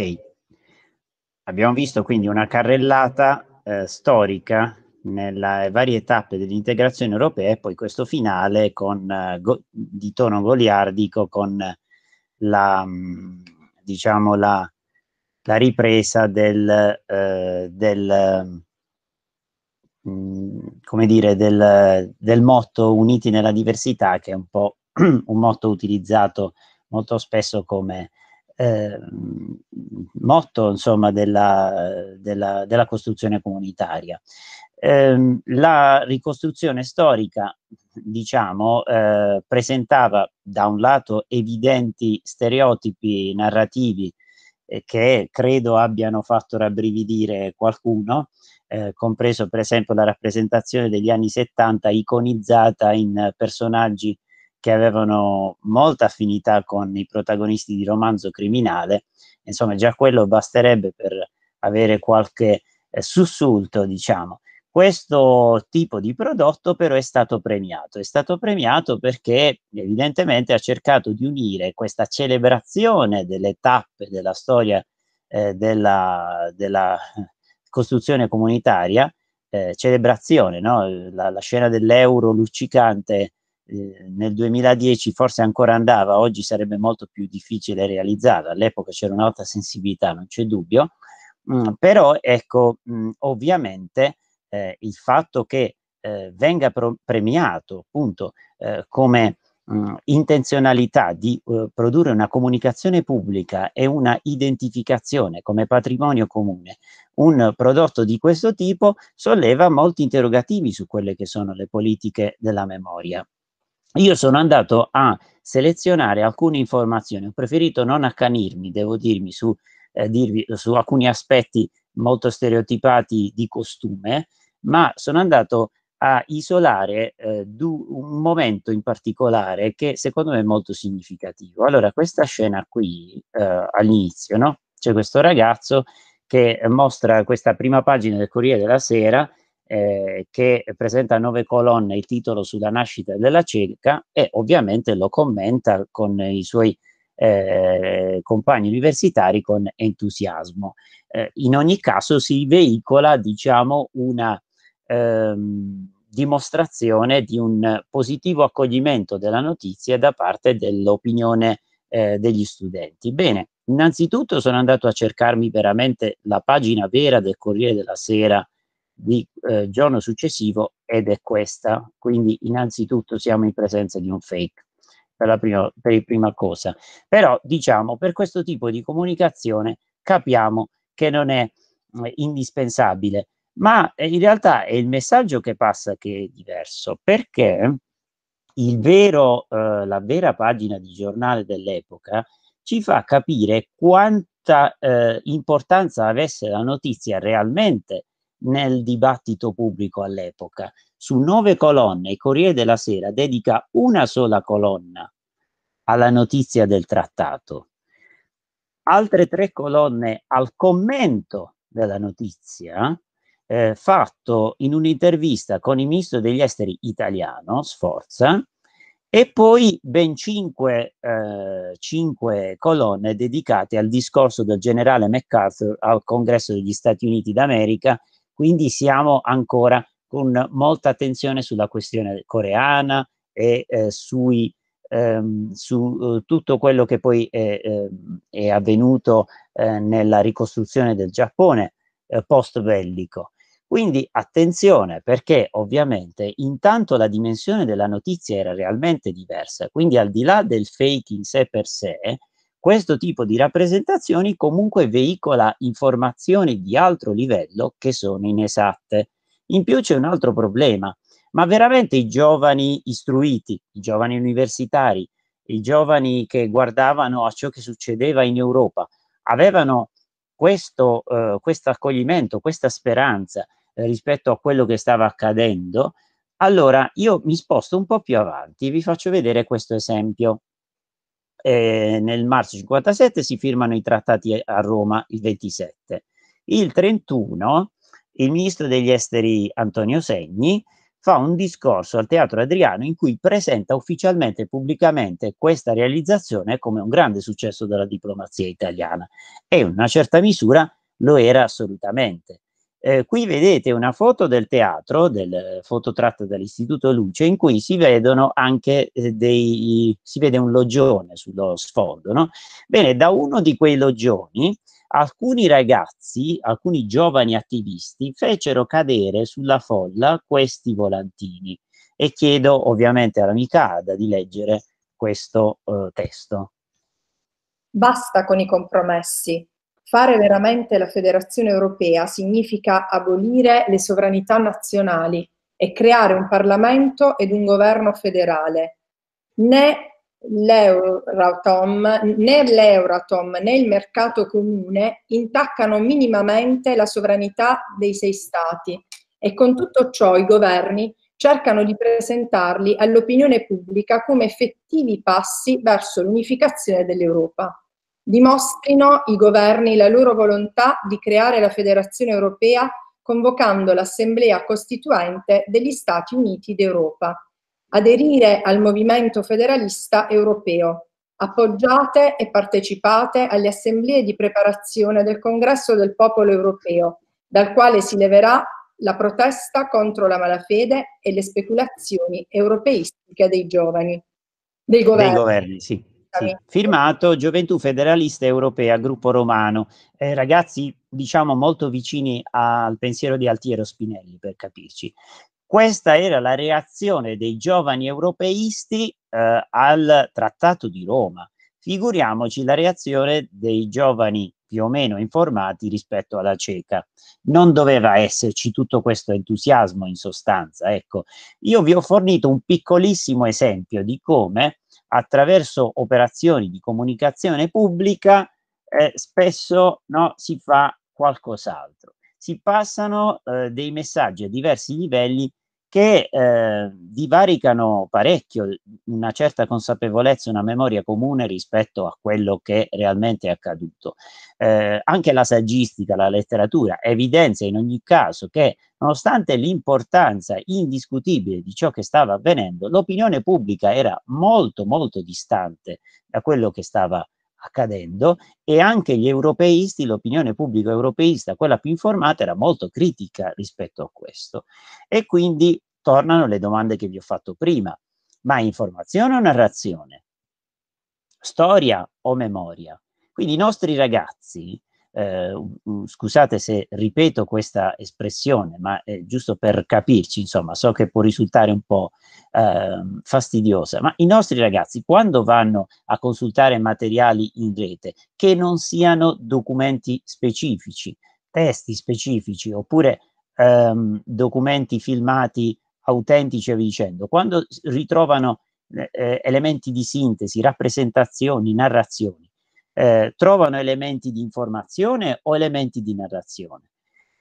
abbiamo visto quindi una carrellata eh, storica nelle varie tappe dell'integrazione europea e poi questo finale con, eh, di tono goliardico con la, mm, diciamo, la, la ripresa del, eh, del mh, mm, come dire, del, del motto uniti nella diversità che è un po' un motto utilizzato molto spesso come eh, motto insomma, della, della, della costruzione comunitaria. Eh, la ricostruzione storica, diciamo, eh, presentava da un lato evidenti stereotipi narrativi eh, che credo abbiano fatto rabbrividire qualcuno, eh, compreso per esempio la rappresentazione degli anni 70 iconizzata in personaggi che avevano molta affinità con i protagonisti di romanzo criminale, insomma già quello basterebbe per avere qualche eh, sussulto, diciamo. Questo tipo di prodotto però è stato premiato, è stato premiato perché evidentemente ha cercato di unire questa celebrazione delle tappe della storia eh, della, della, costruzione comunitaria, eh, celebrazione, no? la, la, scena dell'euro luccicante Ehm, nel 2010 forse ancora andava, oggi sarebbe molto più difficile realizzarla, all'epoca c'era un'alta sensibilità, non c'è dubbio, mh, mm, però ecco, mh, mm, ovviamente eh, il fatto che eh, venga premiato appunto eh, come mh, mm, intenzionalità di eh, produrre una comunicazione pubblica e una identificazione come patrimonio comune un prodotto di questo tipo solleva molti interrogativi su quelle che sono le politiche della memoria io sono andato a selezionare alcune informazioni, ho preferito non accanirmi, devo dirmi, su, eh, dirvi, su alcuni aspetti molto stereotipati di costume, ma sono andato a isolare eh, un momento in particolare che secondo me è molto significativo. Allora, questa scena qui eh, all'inizio, no? C'è questo ragazzo che mostra questa prima pagina del Corriere della Sera eh, che presenta nove colonne il titolo sulla nascita della cerca e ovviamente lo commenta con i suoi eh, compagni universitari con entusiasmo. Eh, in ogni caso si veicola, diciamo, una ehm, dimostrazione di un positivo accoglimento della notizia da parte dell'opinione eh, degli studenti. Bene, innanzitutto sono andato a cercarmi veramente la pagina vera del Corriere della Sera di eh, giorno successivo ed è questa. Quindi innanzitutto siamo in presenza di un fake per la prima, per prima cosa. Però diciamo, per questo tipo di comunicazione capiamo che non è eh, indispensabile, ma eh, in realtà è il messaggio che passa che è diverso, perché vero, eh, la vera pagina di giornale dell'epoca ci fa capire quanta eh, importanza avesse la notizia realmente nel dibattito pubblico all'epoca. Su nove colonne, il Corriere della Sera dedica una sola colonna alla notizia del trattato, altre tre colonne al commento della notizia, eh, fatto in un'intervista con il ministro degli esteri italiano, Sforza, e poi ben cinque, eh, cinque, colonne dedicate al discorso del generale MacArthur al congresso degli Stati Uniti d'America quindi siamo ancora con molta attenzione sulla questione coreana e eh, sui, ehm, su eh, tutto quello che poi è, eh, è avvenuto eh, nella ricostruzione del Giappone eh, post bellico. Quindi attenzione perché ovviamente intanto la dimensione della notizia era realmente diversa, quindi al di là del fake in sé per sé, questo tipo di rappresentazioni comunque veicola informazioni di altro livello che sono inesatte. In più c'è un altro problema, ma veramente i giovani istruiti, i giovani universitari, i giovani che guardavano a ciò che succedeva in Europa, avevano questo, eh, questo accoglimento, questa speranza eh, rispetto a quello che stava accadendo, allora io mi sposto un po' più avanti, vi faccio vedere questo esempio eh, nel marzo 57 si firmano i trattati a Roma il 27. Il 31 il ministro degli esteri Antonio Segni fa un discorso al Teatro Adriano in cui presenta ufficialmente e pubblicamente questa realizzazione come un grande successo della diplomazia italiana e in una certa misura lo era assolutamente. Eh, qui vedete una foto del teatro, del foto tratta dall'Istituto Luce, in cui si vedono anche eh, dei, si vede un logione sullo sfondo, no? Bene, da uno di quei logioni alcuni ragazzi, alcuni giovani attivisti fecero cadere sulla folla questi volantini e chiedo ovviamente all'amica Ada di leggere questo eh, testo. Basta con i compromessi, Fare veramente la federazione europea significa abolire le sovranità nazionali e creare un Parlamento ed un governo federale. Né l'Euratom né, l'Euratom, né il mercato comune intaccano minimamente la sovranità dei sei Stati e con tutto ciò i governi cercano di presentarli all'opinione pubblica come effettivi passi verso l'unificazione dell'Europa dimostrino i governi la loro volontà di creare la Federazione Europea convocando l'Assemblea Costituente degli Stati Uniti d'Europa. Aderire al movimento federalista europeo. Appoggiate e partecipate alle assemblee di preparazione del Congresso del Popolo Europeo, dal quale si leverà la protesta contro la malafede e le speculazioni europeistiche dei giovani. Dei governi. Dei governi sì. Sì, firmato Gioventù Federalista Europea, gruppo romano. Eh, ragazzi, diciamo, molto vicini al pensiero di Altiero Spinelli, per capirci. Questa era la reazione dei giovani europeisti eh, al Trattato di Roma. Figuriamoci la reazione dei giovani più o meno informati rispetto alla cieca. Non doveva esserci tutto questo entusiasmo in sostanza, ecco. Io vi ho fornito un piccolissimo esempio di come attraverso operazioni di comunicazione pubblica eh, spesso no, si fa qualcos'altro. Si passano eh, dei messaggi a diversi livelli che eh, divaricano parecchio una certa consapevolezza, una memoria comune rispetto a quello che realmente è accaduto. Eh, anche la saggistica, la letteratura evidenzia in ogni caso che nonostante l'importanza indiscutibile di ciò che stava avvenendo, l'opinione pubblica era molto molto distante da quello che stava avvenendo accadendo e anche gli europeisti, l'opinione pubblica europeista, quella più informata, era molto critica rispetto a questo. E quindi tornano le domande che vi ho fatto prima. Ma informazione o narrazione? Storia o memoria? Quindi i nostri ragazzi eh, scusate se ripeto questa espressione, ma eh, giusto per capirci, insomma, so che può risultare un po' eh, fastidiosa, ma i nostri ragazzi quando vanno a consultare materiali in rete che non siano documenti specifici, testi specifici oppure ehm, documenti filmati autentici e vi dicendo, quando ritrovano eh, elementi di sintesi, rappresentazioni, narrazioni, eh, trovano elementi di informazione o elementi di narrazione.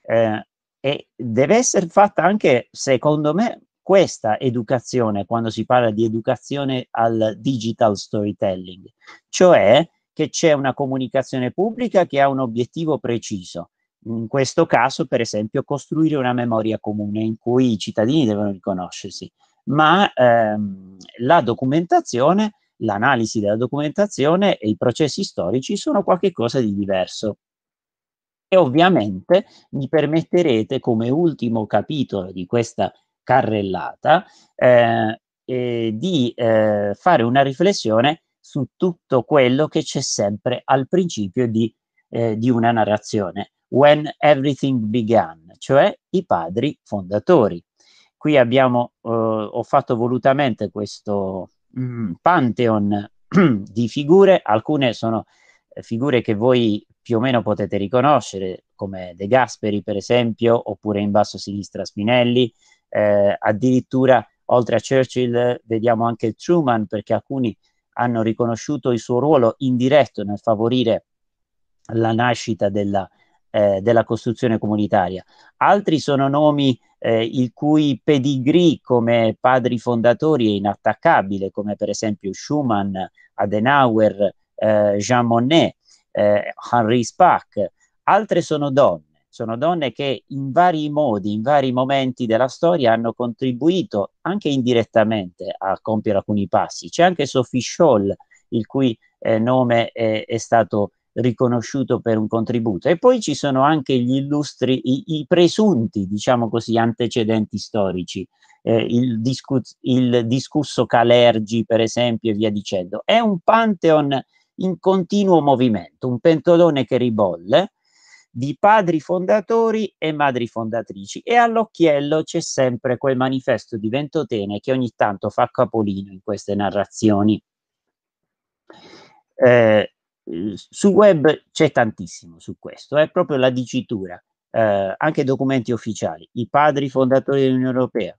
Eh, e deve essere fatta anche, secondo me, questa educazione quando si parla di educazione al digital storytelling, cioè che c'è una comunicazione pubblica che ha un obiettivo preciso. In questo caso, per esempio, costruire una memoria comune in cui i cittadini devono riconoscersi, ma ehm, la documentazione l'analisi della documentazione e i processi storici sono qualcosa di diverso. E ovviamente mi permetterete come ultimo capitolo di questa carrellata eh, eh, di eh, fare una riflessione su tutto quello che c'è sempre al principio di, eh, di una narrazione. When Everything Began, cioè i padri fondatori. Qui abbiamo, eh, ho fatto volutamente questo, mh, mm, pantheon di figure, alcune sono eh, figure che voi più o meno potete riconoscere, come De Gasperi per esempio, oppure in basso a sinistra Spinelli, eh, addirittura oltre a Churchill vediamo anche Truman perché alcuni hanno riconosciuto il suo ruolo indiretto nel favorire la nascita della eh, della costruzione comunitaria. Altri sono nomi eh, il cui pedigree come padri fondatori è inattaccabile, come per esempio Schumann, Adenauer, eh, Jean Monnet, eh, Henri Spack. Altre sono donne, sono donne che in vari modi, in vari momenti della storia hanno contribuito anche indirettamente a compiere alcuni passi. C'è anche Sophie Scholl, il cui eh, nome è, è stato riconosciuto per un contributo. E poi ci sono anche gli illustri, i, i presunti, diciamo così, antecedenti storici, eh, il, discu il, discusso Calergi, per esempio, e via dicendo. È un pantheon in continuo movimento, un pentolone che ribolle di padri fondatori e madri fondatrici e all'occhiello c'è sempre quel manifesto di Ventotene che ogni tanto fa capolino in queste narrazioni. Eh, Ehm, su web c'è tantissimo su questo, è proprio la dicitura, eh, anche documenti ufficiali, i padri fondatori dell'Unione Europea,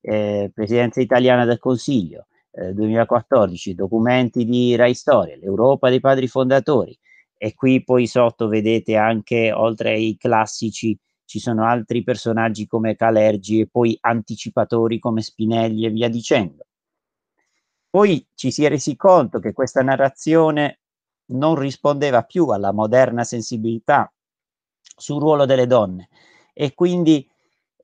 eh, Presidenza italiana del Consiglio, eh, 2014, documenti di Rai Storia, l'Europa dei padri fondatori e qui poi sotto vedete anche, oltre ai classici, ci sono altri personaggi come Calergi e poi anticipatori come Spinelli e via dicendo. Poi ci si è resi conto che questa narrazione non rispondeva più alla moderna sensibilità sul ruolo delle donne e quindi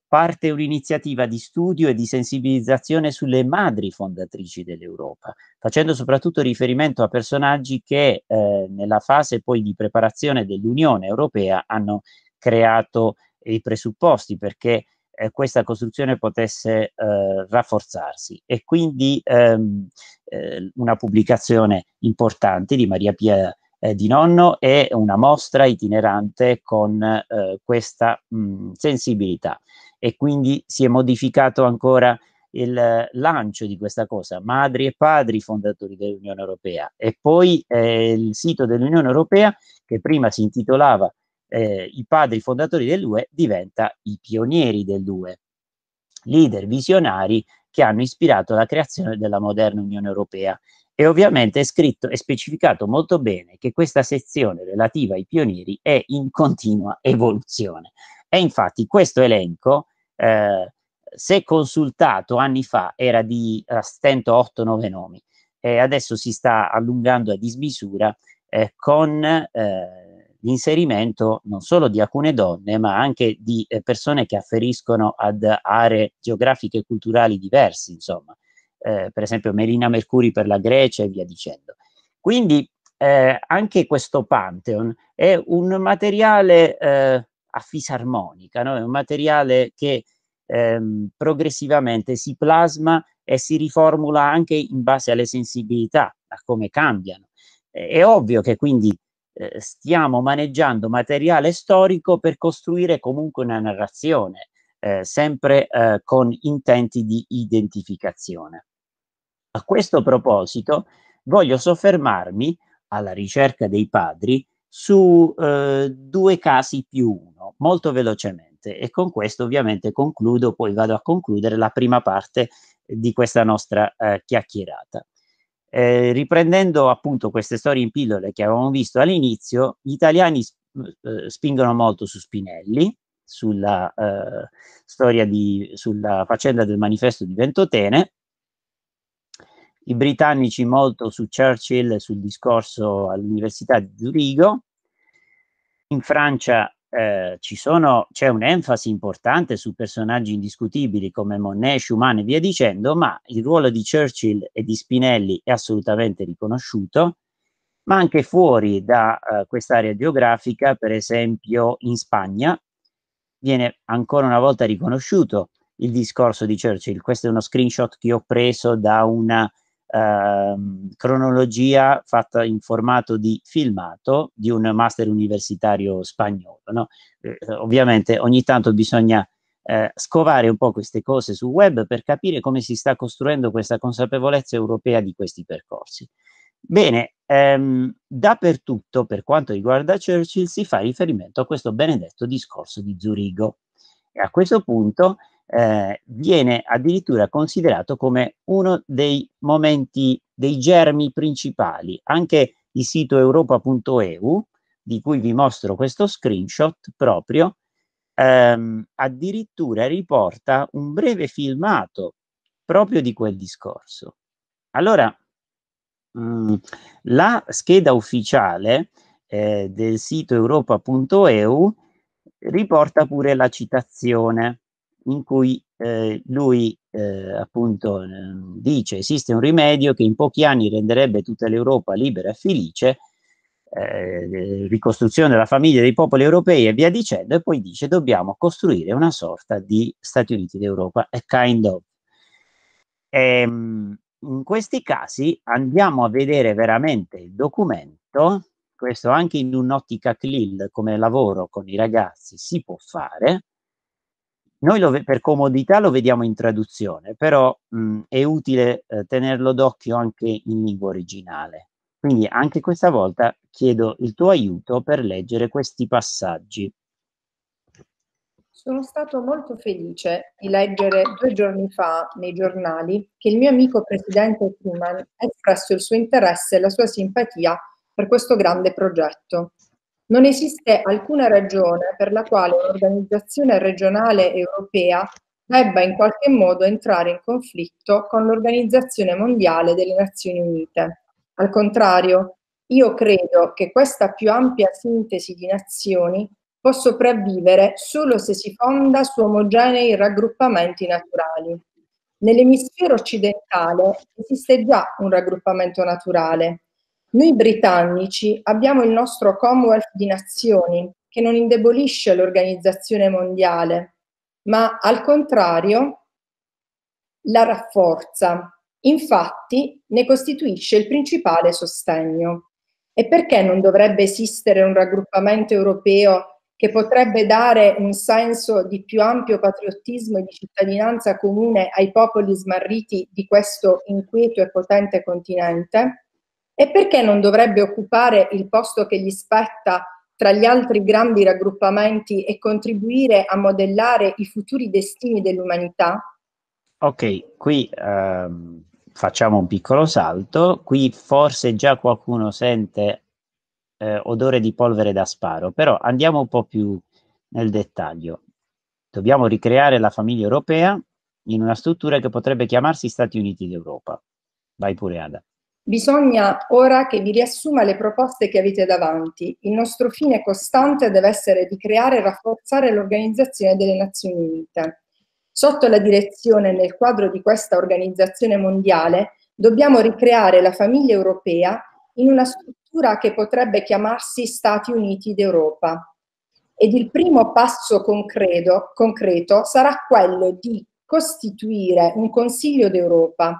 parte un'iniziativa di studio e di sensibilizzazione sulle madri fondatrici dell'Europa, facendo soprattutto riferimento a personaggi che eh, nella fase poi di preparazione dell'Unione Europea hanno creato i presupposti perché eh, questa costruzione potesse eh, rafforzarsi e quindi ehm, eh, una pubblicazione importante di Maria Pia eh, di Nonno e una mostra itinerante con eh, questa mh, mm, sensibilità e quindi si è modificato ancora il lancio di questa cosa, madri e padri fondatori dell'Unione Europea e poi eh, il sito dell'Unione Europea che prima si intitolava eh, i padri fondatori dell'UE, diventa i pionieri dell'UE, leader visionari che hanno ispirato la creazione della moderna Unione Europea. E ovviamente è scritto e specificato molto bene che questa sezione relativa ai pionieri è in continua evoluzione. E infatti questo elenco, eh, se consultato anni fa, era di a eh, stento 8-9 nomi, e adesso si sta allungando a dismisura eh, con eh, l'inserimento non solo di alcune donne, ma anche di eh, persone che afferiscono ad aree geografiche e culturali diverse, insomma, eh, per esempio Melina Mercuri per la Grecia e via dicendo. Quindi eh, anche questo Pantheon è un materiale eh, a fisarmonica, no? è un materiale che ehm, progressivamente si plasma e si riformula anche in base alle sensibilità, a come cambiano. È ovvio che quindi eh, stiamo maneggiando materiale storico per costruire comunque una narrazione, eh, sempre eh, con intenti di identificazione. A questo proposito voglio soffermarmi, alla ricerca dei padri, su eh, due casi più uno, molto velocemente, e con questo ovviamente concludo, poi vado a concludere la prima parte di questa nostra eh, chiacchierata. Eh, riprendendo appunto queste storie in pillole che avevamo visto all'inizio, gli italiani eh, spingono molto su Spinelli, sulla eh, storia di, sulla faccenda del manifesto di Ventotene, i britannici molto su Churchill, sul discorso all'Università di Zurigo, in Francia eh, sono, c'è un'enfasi importante su personaggi indiscutibili come Monet, Schumann e via dicendo, ma il ruolo di Churchill e di Spinelli è assolutamente riconosciuto, ma anche fuori da eh, quest'area geografica, per esempio in Spagna, viene ancora una volta riconosciuto il discorso di Churchill. Questo è uno screenshot che ho preso da una Ehm, cronologia fatta in formato di filmato di un master universitario spagnolo. No? Eh, ovviamente ogni tanto bisogna eh, scovare un po' queste cose sul web per capire come si sta costruendo questa consapevolezza europea di questi percorsi. Bene, ehm, dappertutto per quanto riguarda Churchill si fa riferimento a questo benedetto discorso di Zurigo. E a questo punto eh, viene addirittura considerato come uno dei momenti, dei germi principali. Anche il sito europa.eu, di cui vi mostro questo screenshot proprio, ehm, addirittura riporta un breve filmato proprio di quel discorso. Allora, mh, mm, la scheda ufficiale eh, del sito europa.eu riporta pure la citazione in cui eh, lui eh, appunto eh, dice esiste un rimedio che in pochi anni renderebbe tutta l'Europa libera e felice, eh, ricostruzione della famiglia dei popoli europei e via dicendo, e poi dice dobbiamo costruire una sorta di Stati Uniti d'Europa, a kind of. Ehm, in questi casi andiamo a vedere veramente il documento, questo anche in un'ottica CLIL come lavoro con i ragazzi si può fare, noi lo, per comodità lo vediamo in traduzione, però mh, è utile eh, tenerlo d'occhio anche in lingua originale. Quindi anche questa volta chiedo il tuo aiuto per leggere questi passaggi. Sono stato molto felice di leggere due giorni fa nei giornali che il mio amico presidente Truman ha espresso il suo interesse e la sua simpatia per questo grande progetto. Non esiste alcuna ragione per la quale un'organizzazione regionale europea debba in qualche modo entrare in conflitto con l'Organizzazione Mondiale delle Nazioni Unite. Al contrario, io credo che questa più ampia sintesi di nazioni può sopravvivere solo se si fonda su omogenei raggruppamenti naturali. Nell'emisfero occidentale esiste già un raggruppamento naturale, noi britannici abbiamo il nostro Commonwealth di nazioni che non indebolisce l'organizzazione mondiale, ma al contrario la rafforza. Infatti ne costituisce il principale sostegno. E perché non dovrebbe esistere un raggruppamento europeo che potrebbe dare un senso di più ampio patriottismo e di cittadinanza comune ai popoli smarriti di questo inquieto e potente continente? E perché non dovrebbe occupare il posto che gli spetta tra gli altri grandi raggruppamenti e contribuire a modellare i futuri destini dell'umanità? Ok, qui ehm, facciamo un piccolo salto. Qui forse già qualcuno sente eh, odore di polvere da sparo, però andiamo un po' più nel dettaglio. Dobbiamo ricreare la famiglia europea in una struttura che potrebbe chiamarsi Stati Uniti d'Europa. Vai pure Ada. Bisogna ora che vi riassuma le proposte che avete davanti. Il nostro fine costante deve essere di creare e rafforzare l'organizzazione delle Nazioni Unite. Sotto la direzione nel quadro di questa organizzazione mondiale, dobbiamo ricreare la famiglia europea in una struttura che potrebbe chiamarsi Stati Uniti d'Europa. Ed il primo passo concreto, concreto sarà quello di costituire un Consiglio d'Europa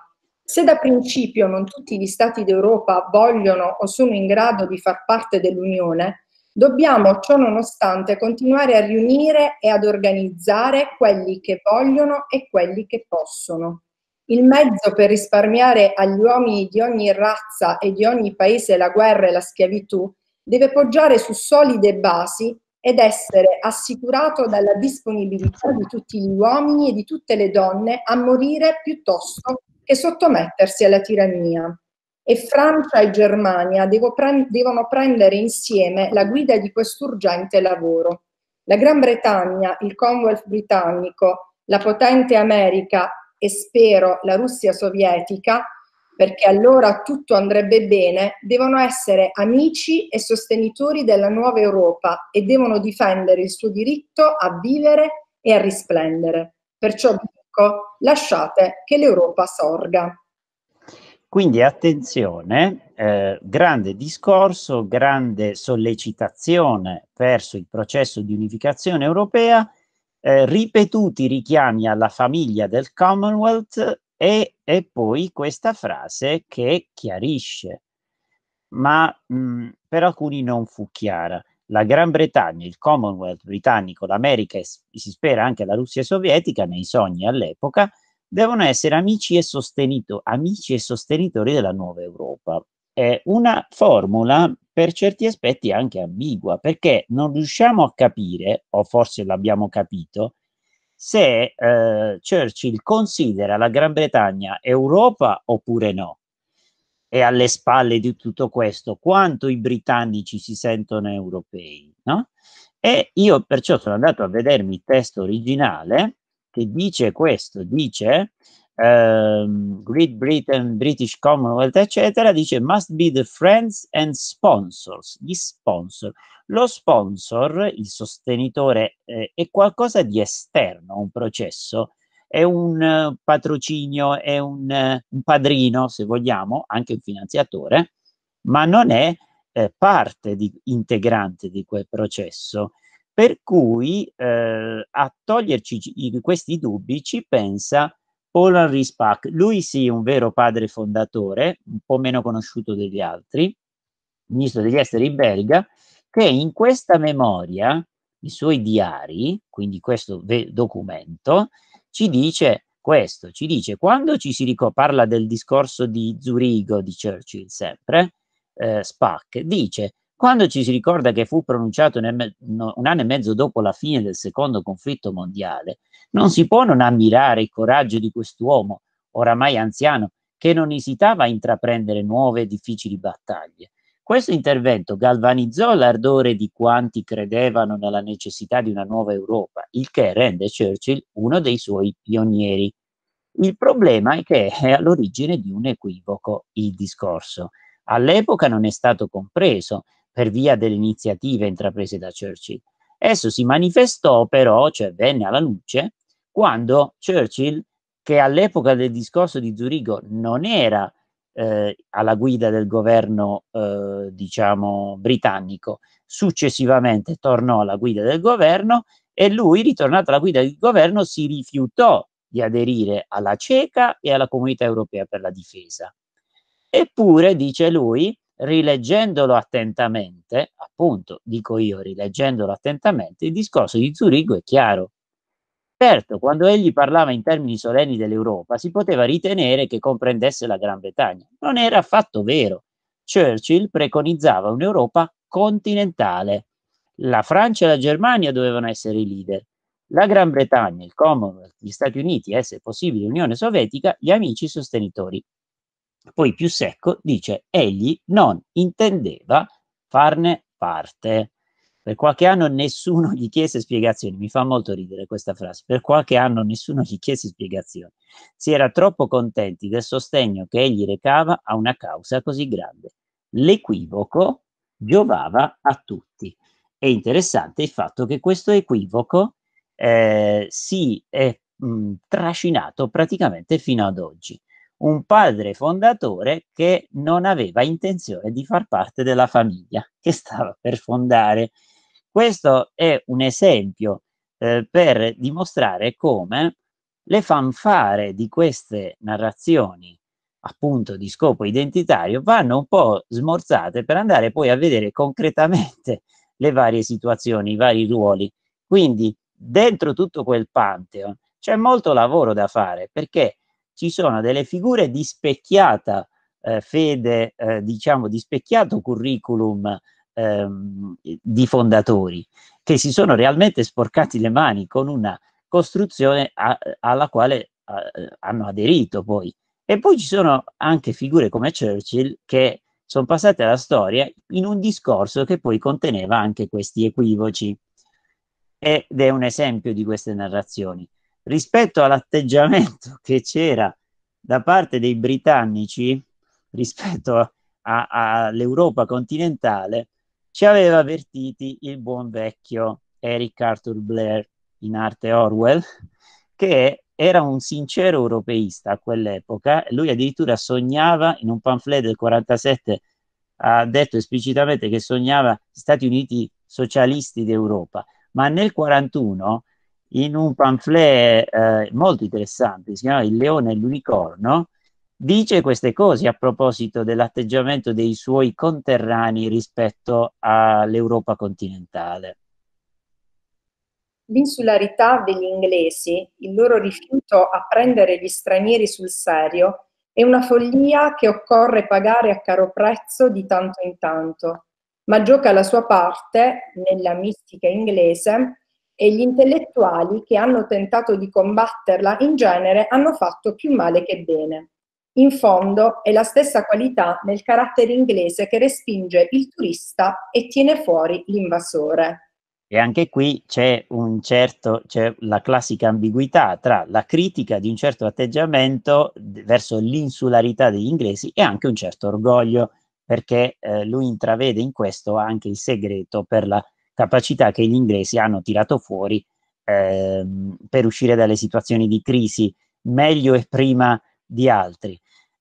se da principio non tutti gli Stati d'Europa vogliono o sono in grado di far parte dell'Unione, dobbiamo ciò nonostante continuare a riunire e ad organizzare quelli che vogliono e quelli che possono. Il mezzo per risparmiare agli uomini di ogni razza e di ogni paese la guerra e la schiavitù deve poggiare su solide basi ed essere assicurato dalla disponibilità di tutti gli uomini e di tutte le donne a morire piuttosto che sottomettersi alla tirannia. E Francia e Germania devono prendere insieme la guida di quest'urgente lavoro. La Gran Bretagna, il Commonwealth britannico, la potente America e spero la Russia sovietica, perché allora tutto andrebbe bene, devono essere amici e sostenitori della nuova Europa e devono difendere il suo diritto a vivere e a risplendere. Perciò ecco, lasciate che l'Europa sorga. Quindi attenzione, eh, grande discorso, grande sollecitazione verso il processo di unificazione europea, eh, ripetuti richiami alla famiglia del Commonwealth e, e poi questa frase che chiarisce, ma mh, per alcuni non fu chiara la Gran Bretagna, il Commonwealth britannico, l'America e si spera anche la Russia sovietica, nei sogni all'epoca, devono essere amici e, sostenito, amici e sostenitori della nuova Europa. È una formula per certi aspetti anche ambigua, perché non riusciamo a capire, o forse l'abbiamo capito, se eh, Churchill considera la Gran Bretagna Europa oppure no è alle spalle di tutto questo, quanto i britannici si sentono europei, no? E io perciò sono andato a vedermi il testo originale che dice questo, dice um, Great Britain, British Commonwealth, eccetera, dice must be the friends and sponsors, gli sponsor. Lo sponsor, il sostenitore, eh, è qualcosa di esterno a un processo è un eh, patrocinio, è un, eh, un padrino, se vogliamo, anche un finanziatore, ma non è eh, parte di, integrante di quel processo. Per cui eh, a toglierci questi dubbi ci pensa Paul Henry Spack. Lui sì, un vero padre fondatore, un po' meno conosciuto degli altri, ministro degli esteri belga, che in questa memoria, i suoi diari, quindi questo documento, ci dice questo, ci dice quando ci si ricorda, parla del discorso di Zurigo di Churchill sempre, eh, Spack, dice quando ci si ricorda che fu pronunciato me- no, un anno e mezzo dopo la fine del secondo conflitto mondiale, non si può non ammirare il coraggio di quest'uomo, oramai anziano, che non esitava a intraprendere nuove e difficili battaglie, questo intervento galvanizzò l'ardore di quanti credevano nella necessità di una nuova Europa, il che rende Churchill uno dei suoi pionieri. Il problema è che è all'origine di un equivoco il discorso. All'epoca non è stato compreso per via delle iniziative intraprese da Churchill. Esso si manifestò però, cioè venne alla luce, quando Churchill, che all'epoca del discorso di Zurigo non era eh, alla guida del governo eh, diciamo britannico, successivamente tornò alla guida del governo e lui, ritornato alla guida del governo, si rifiutò di aderire alla CECA e alla Comunità Europea per la Difesa. Eppure, dice lui, rileggendolo attentamente, appunto, dico io, rileggendolo attentamente, il discorso di Zurigo è chiaro. Certo, quando egli parlava in termini solenni dell'Europa, si poteva ritenere che comprendesse la Gran Bretagna. Non era affatto vero. Churchill preconizzava un'Europa continentale. La Francia e la Germania dovevano essere i leader. La Gran Bretagna, il Commonwealth, gli Stati Uniti e, se possibile, l'Unione Sovietica, gli amici sostenitori. Poi più secco dice egli non intendeva farne parte. Per qualche anno nessuno gli chiese spiegazioni, mi fa molto ridere questa frase, per qualche anno nessuno gli chiese spiegazioni, si era troppo contenti del sostegno che egli recava a una causa così grande. L'equivoco giovava a tutti. È interessante il fatto che questo equivoco eh, si è mh, mm, trascinato praticamente fino ad oggi. Un padre fondatore che non aveva intenzione di far parte della famiglia che stava per fondare questo è un esempio eh, per dimostrare come le fanfare di queste narrazioni, appunto di scopo identitario, vanno un po' smorzate per andare poi a vedere concretamente le varie situazioni, i vari ruoli. Quindi dentro tutto quel pantheon c'è molto lavoro da fare perché ci sono delle figure di specchiata eh, fede, eh, diciamo di specchiato curriculum ehm, di fondatori che si sono realmente sporcati le mani con una costruzione a, alla quale a, hanno aderito poi. E poi ci sono anche figure come Churchill che sono passate alla storia in un discorso che poi conteneva anche questi equivoci. Ed è un esempio di queste narrazioni. Rispetto all'atteggiamento che c'era da parte dei britannici rispetto all'Europa continentale, ci aveva avvertiti il buon vecchio Eric Arthur Blair, in arte Orwell, che era un sincero europeista a quell'epoca. Lui addirittura sognava, in un pamphlet del 47 ha detto esplicitamente che sognava Stati Uniti socialisti d'Europa, ma nel 41 in un pamphlet eh, molto interessante, si chiamava Il leone e l'unicorno, dice queste cose a proposito dell'atteggiamento dei suoi conterranei rispetto all'Europa continentale. L'insularità degli inglesi, il loro rifiuto a prendere gli stranieri sul serio, è una follia che occorre pagare a caro prezzo di tanto in tanto, ma gioca la sua parte nella mistica inglese e gli intellettuali che hanno tentato di combatterla in genere hanno fatto più male che bene. In fondo è la stessa qualità nel carattere inglese che respinge il turista e tiene fuori l'invasore. E anche qui c'è, certo, c'è la classica ambiguità tra la critica di un certo atteggiamento verso l'insularità degli inglesi e anche un certo orgoglio, perché eh, lui intravede in questo anche il segreto per la capacità che gli inglesi hanno tirato fuori ehm, per uscire dalle situazioni di crisi. Meglio e prima di altri.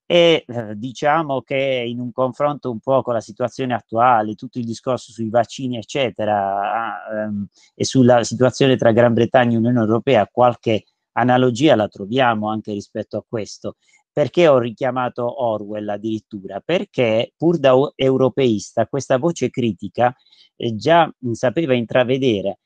E eh, diciamo che in un confronto un po' con la situazione attuale, tutto il discorso sui vaccini, eccetera, ehm, e sulla situazione tra Gran Bretagna e Unione Europea, qualche analogia la troviamo anche rispetto a questo. Perché ho richiamato Orwell addirittura? Perché pur da europeista questa voce critica eh, già mh, sapeva intravedere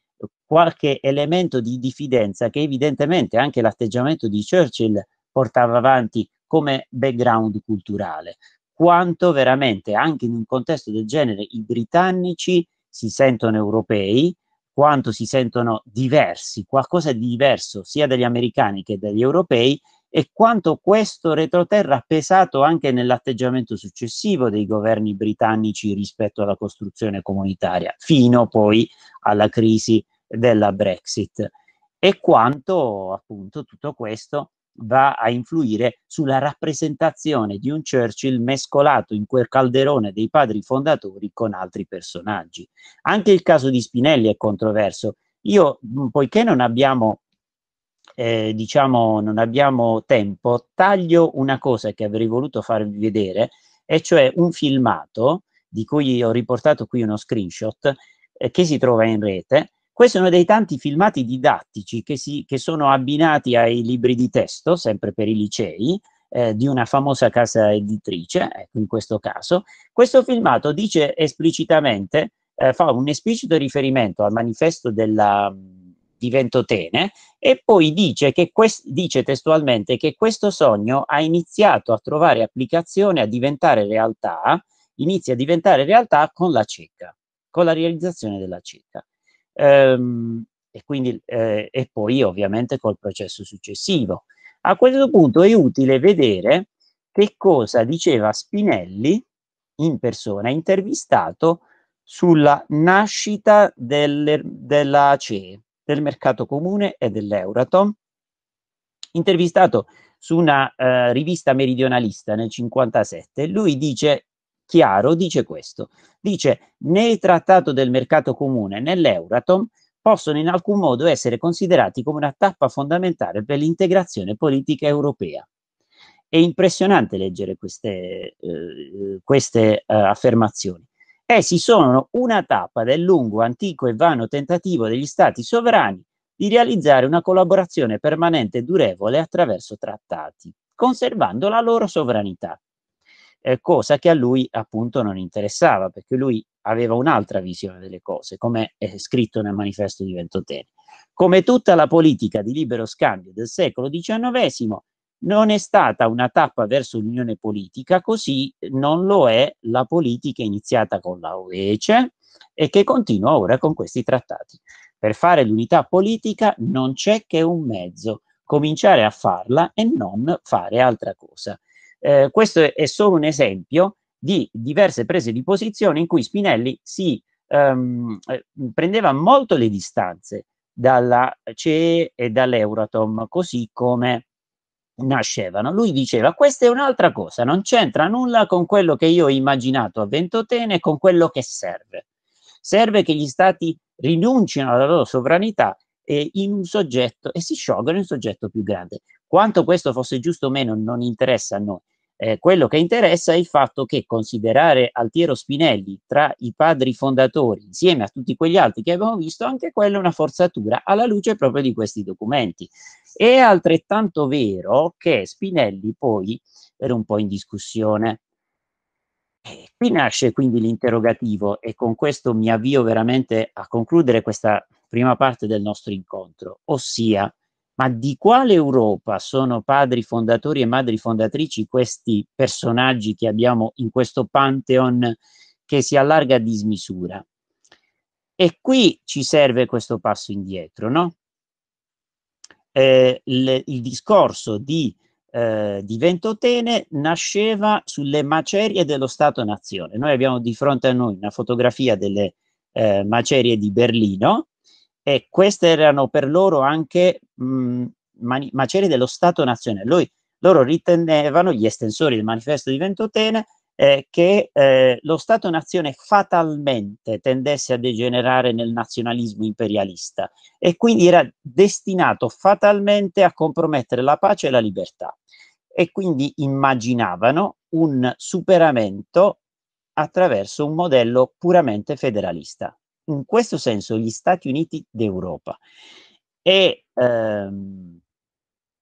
qualche elemento di diffidenza che evidentemente anche l'atteggiamento di Churchill portava avanti come background culturale, quanto veramente anche in un contesto del genere i britannici si sentono europei, quanto si sentono diversi, qualcosa di diverso sia dagli americani che dagli europei e quanto questo retroterra ha pesato anche nell'atteggiamento successivo dei governi britannici rispetto alla costruzione comunitaria, fino poi alla crisi della Brexit e quanto appunto tutto questo va a influire sulla rappresentazione di un Churchill mescolato in quel calderone dei padri fondatori con altri personaggi. Anche il caso di Spinelli è controverso. Io, poiché non abbiamo, eh, diciamo, non abbiamo tempo, taglio una cosa che avrei voluto farvi vedere, e cioè un filmato di cui ho riportato qui uno screenshot eh, che si trova in rete, questo è uno dei tanti filmati didattici che, si, che sono abbinati ai libri di testo, sempre per i licei, eh, di una famosa casa editrice, ecco in questo caso. Questo filmato dice esplicitamente, eh, fa un esplicito riferimento al manifesto della, mm, di Ventotene e poi dice, che quest, dice testualmente che questo sogno ha iniziato a trovare applicazione, a diventare realtà, inizia a diventare realtà con la cieca, con la realizzazione della cieca ehm, e, quindi, eh, e poi ovviamente col processo successivo. A questo punto è utile vedere che cosa diceva Spinelli in persona, intervistato sulla nascita della CE, del mercato comune e dell'Euratom, intervistato su una eh, rivista meridionalista nel 1957. Lui dice chiaro dice questo. Dice né il trattato del mercato comune né l'Euratom possono in alcun modo essere considerati come una tappa fondamentale per l'integrazione politica europea. È impressionante leggere queste, eh, queste eh, affermazioni. Essi eh, sono una tappa del lungo, antico e vano tentativo degli stati sovrani di realizzare una collaborazione permanente e durevole attraverso trattati, conservando la loro sovranità eh, cosa che a lui appunto non interessava, perché lui aveva un'altra visione delle cose, come è scritto nel manifesto di Ventotene. Come tutta la politica di libero scambio del secolo XIX, non è stata una tappa verso l'unione politica, così non lo è la politica iniziata con la OECE e che continua ora con questi trattati. Per fare l'unità politica non c'è che un mezzo, cominciare a farla e non fare altra cosa. Eh, questo è solo un esempio di diverse prese di posizione in cui Spinelli si ehm, eh, prendeva molto le distanze dalla CE e dall'Euratom, così come nascevano. Lui diceva, questa è un'altra cosa, non c'entra nulla con quello che io ho immaginato a Ventotene, con quello che serve. Serve che gli stati rinunciano alla loro sovranità eh, in un soggetto e si sciolgano in un soggetto più grande. Quanto questo fosse giusto o meno non interessa a noi. Eh, quello che interessa è il fatto che considerare Altiero Spinelli tra i padri fondatori, insieme a tutti quegli altri che abbiamo visto, anche quella è una forzatura alla luce proprio di questi documenti. È altrettanto vero che Spinelli poi era un po' in discussione. E eh, qui nasce quindi l'interrogativo e con questo mi avvio veramente a concludere questa prima parte del nostro incontro, ossia ma di quale Europa sono padri fondatori e madri fondatrici questi personaggi che abbiamo in questo pantheon che si allarga a dismisura? E qui ci serve questo passo indietro, no? Eh, il, il discorso di, eh, di Ventotene nasceva sulle macerie dello Stato-Nazione. Noi abbiamo di fronte a noi una fotografia delle eh, macerie di Berlino e queste erano per loro anche mh, mhmm, macerie dello Stato nazionale. Lui, loro ritenevano, gli estensori del manifesto di Ventotene, eh, che eh, lo Stato-nazione fatalmente tendesse a degenerare nel nazionalismo imperialista e quindi era destinato fatalmente a compromettere la pace e la libertà. E quindi immaginavano un superamento attraverso un modello puramente federalista in questo senso gli Stati Uniti d'Europa. E ehm,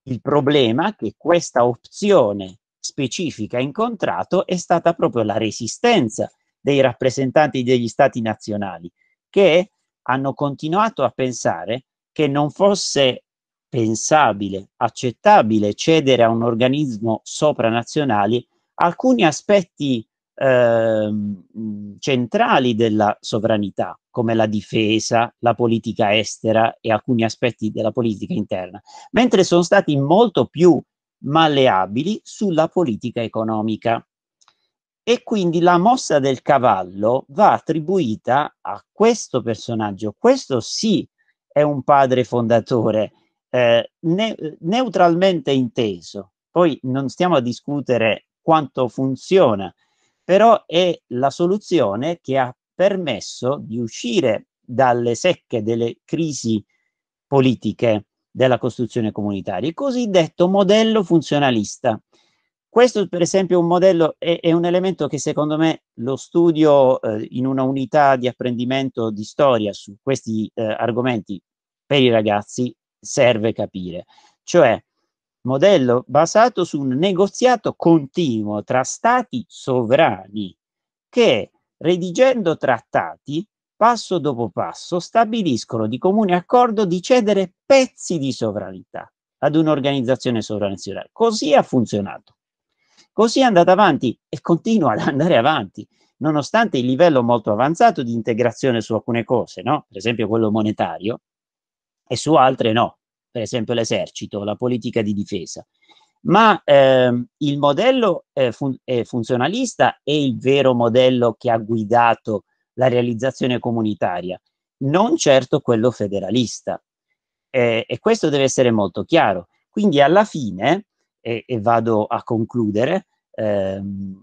il problema che questa opzione specifica ha incontrato è stata proprio la resistenza dei rappresentanti degli Stati nazionali che hanno continuato a pensare che non fosse pensabile, accettabile cedere a un organismo sopranazionale alcuni aspetti eh, centrali della sovranità, come la difesa, la politica estera e alcuni aspetti della politica interna, mentre sono stati molto più malleabili sulla politica economica. E quindi la mossa del cavallo va attribuita a questo personaggio. Questo sì è un padre fondatore, eh, ne neutralmente inteso. Poi non stiamo a discutere quanto funziona però è la soluzione che ha permesso di uscire dalle secche delle crisi politiche della costruzione comunitaria, il cosiddetto modello funzionalista. Questo per esempio è un modello, è, è un elemento che secondo me lo studio eh, in una unità di apprendimento di storia su questi eh, argomenti per i ragazzi serve capire. Cioè modello basato su un negoziato continuo tra stati sovrani che, redigendo trattati, passo dopo passo, stabiliscono di comune accordo di cedere pezzi di sovranità ad un'organizzazione sovranazionale. Così ha funzionato. Così è andata avanti e continua ad andare avanti, nonostante il livello molto avanzato di integrazione su alcune cose, no? per esempio quello monetario, e su altre no per esempio l'esercito, la politica di difesa. Ma eh, il modello eh, fun- funzionalista è il vero modello che ha guidato la realizzazione comunitaria, non certo quello federalista. Eh, e questo deve essere molto chiaro. Quindi alla fine, e, e vado a concludere, ehm,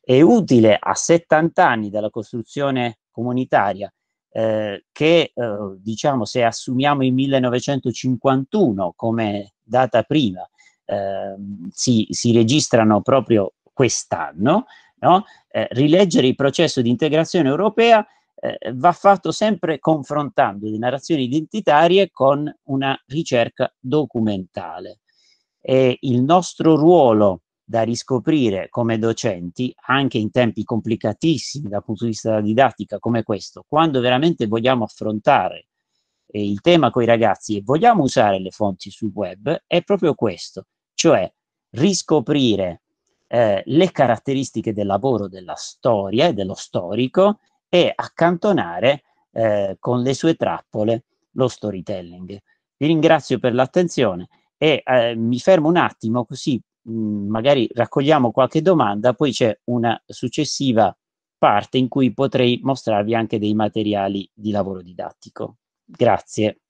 è utile a 70 anni dalla costruzione comunitaria eh, che eh, diciamo se assumiamo il 1951 come data prima eh, si, si, registrano proprio quest'anno, no? Eh, rileggere il processo di integrazione europea eh, va fatto sempre confrontando le narrazioni identitarie con una ricerca documentale. E il nostro ruolo da riscoprire come docenti, anche in tempi complicatissimi dal punto di vista della didattica come questo, quando veramente vogliamo affrontare eh, il tema con i ragazzi e vogliamo usare le fonti sul web, è proprio questo, cioè riscoprire eh, le caratteristiche del lavoro della storia e dello storico e accantonare eh, con le sue trappole lo storytelling. Vi ringrazio per l'attenzione e eh, mi fermo un attimo così Mm, magari raccogliamo qualche domanda, poi c'è una successiva parte in cui potrei mostrarvi anche dei materiali di lavoro didattico. Grazie.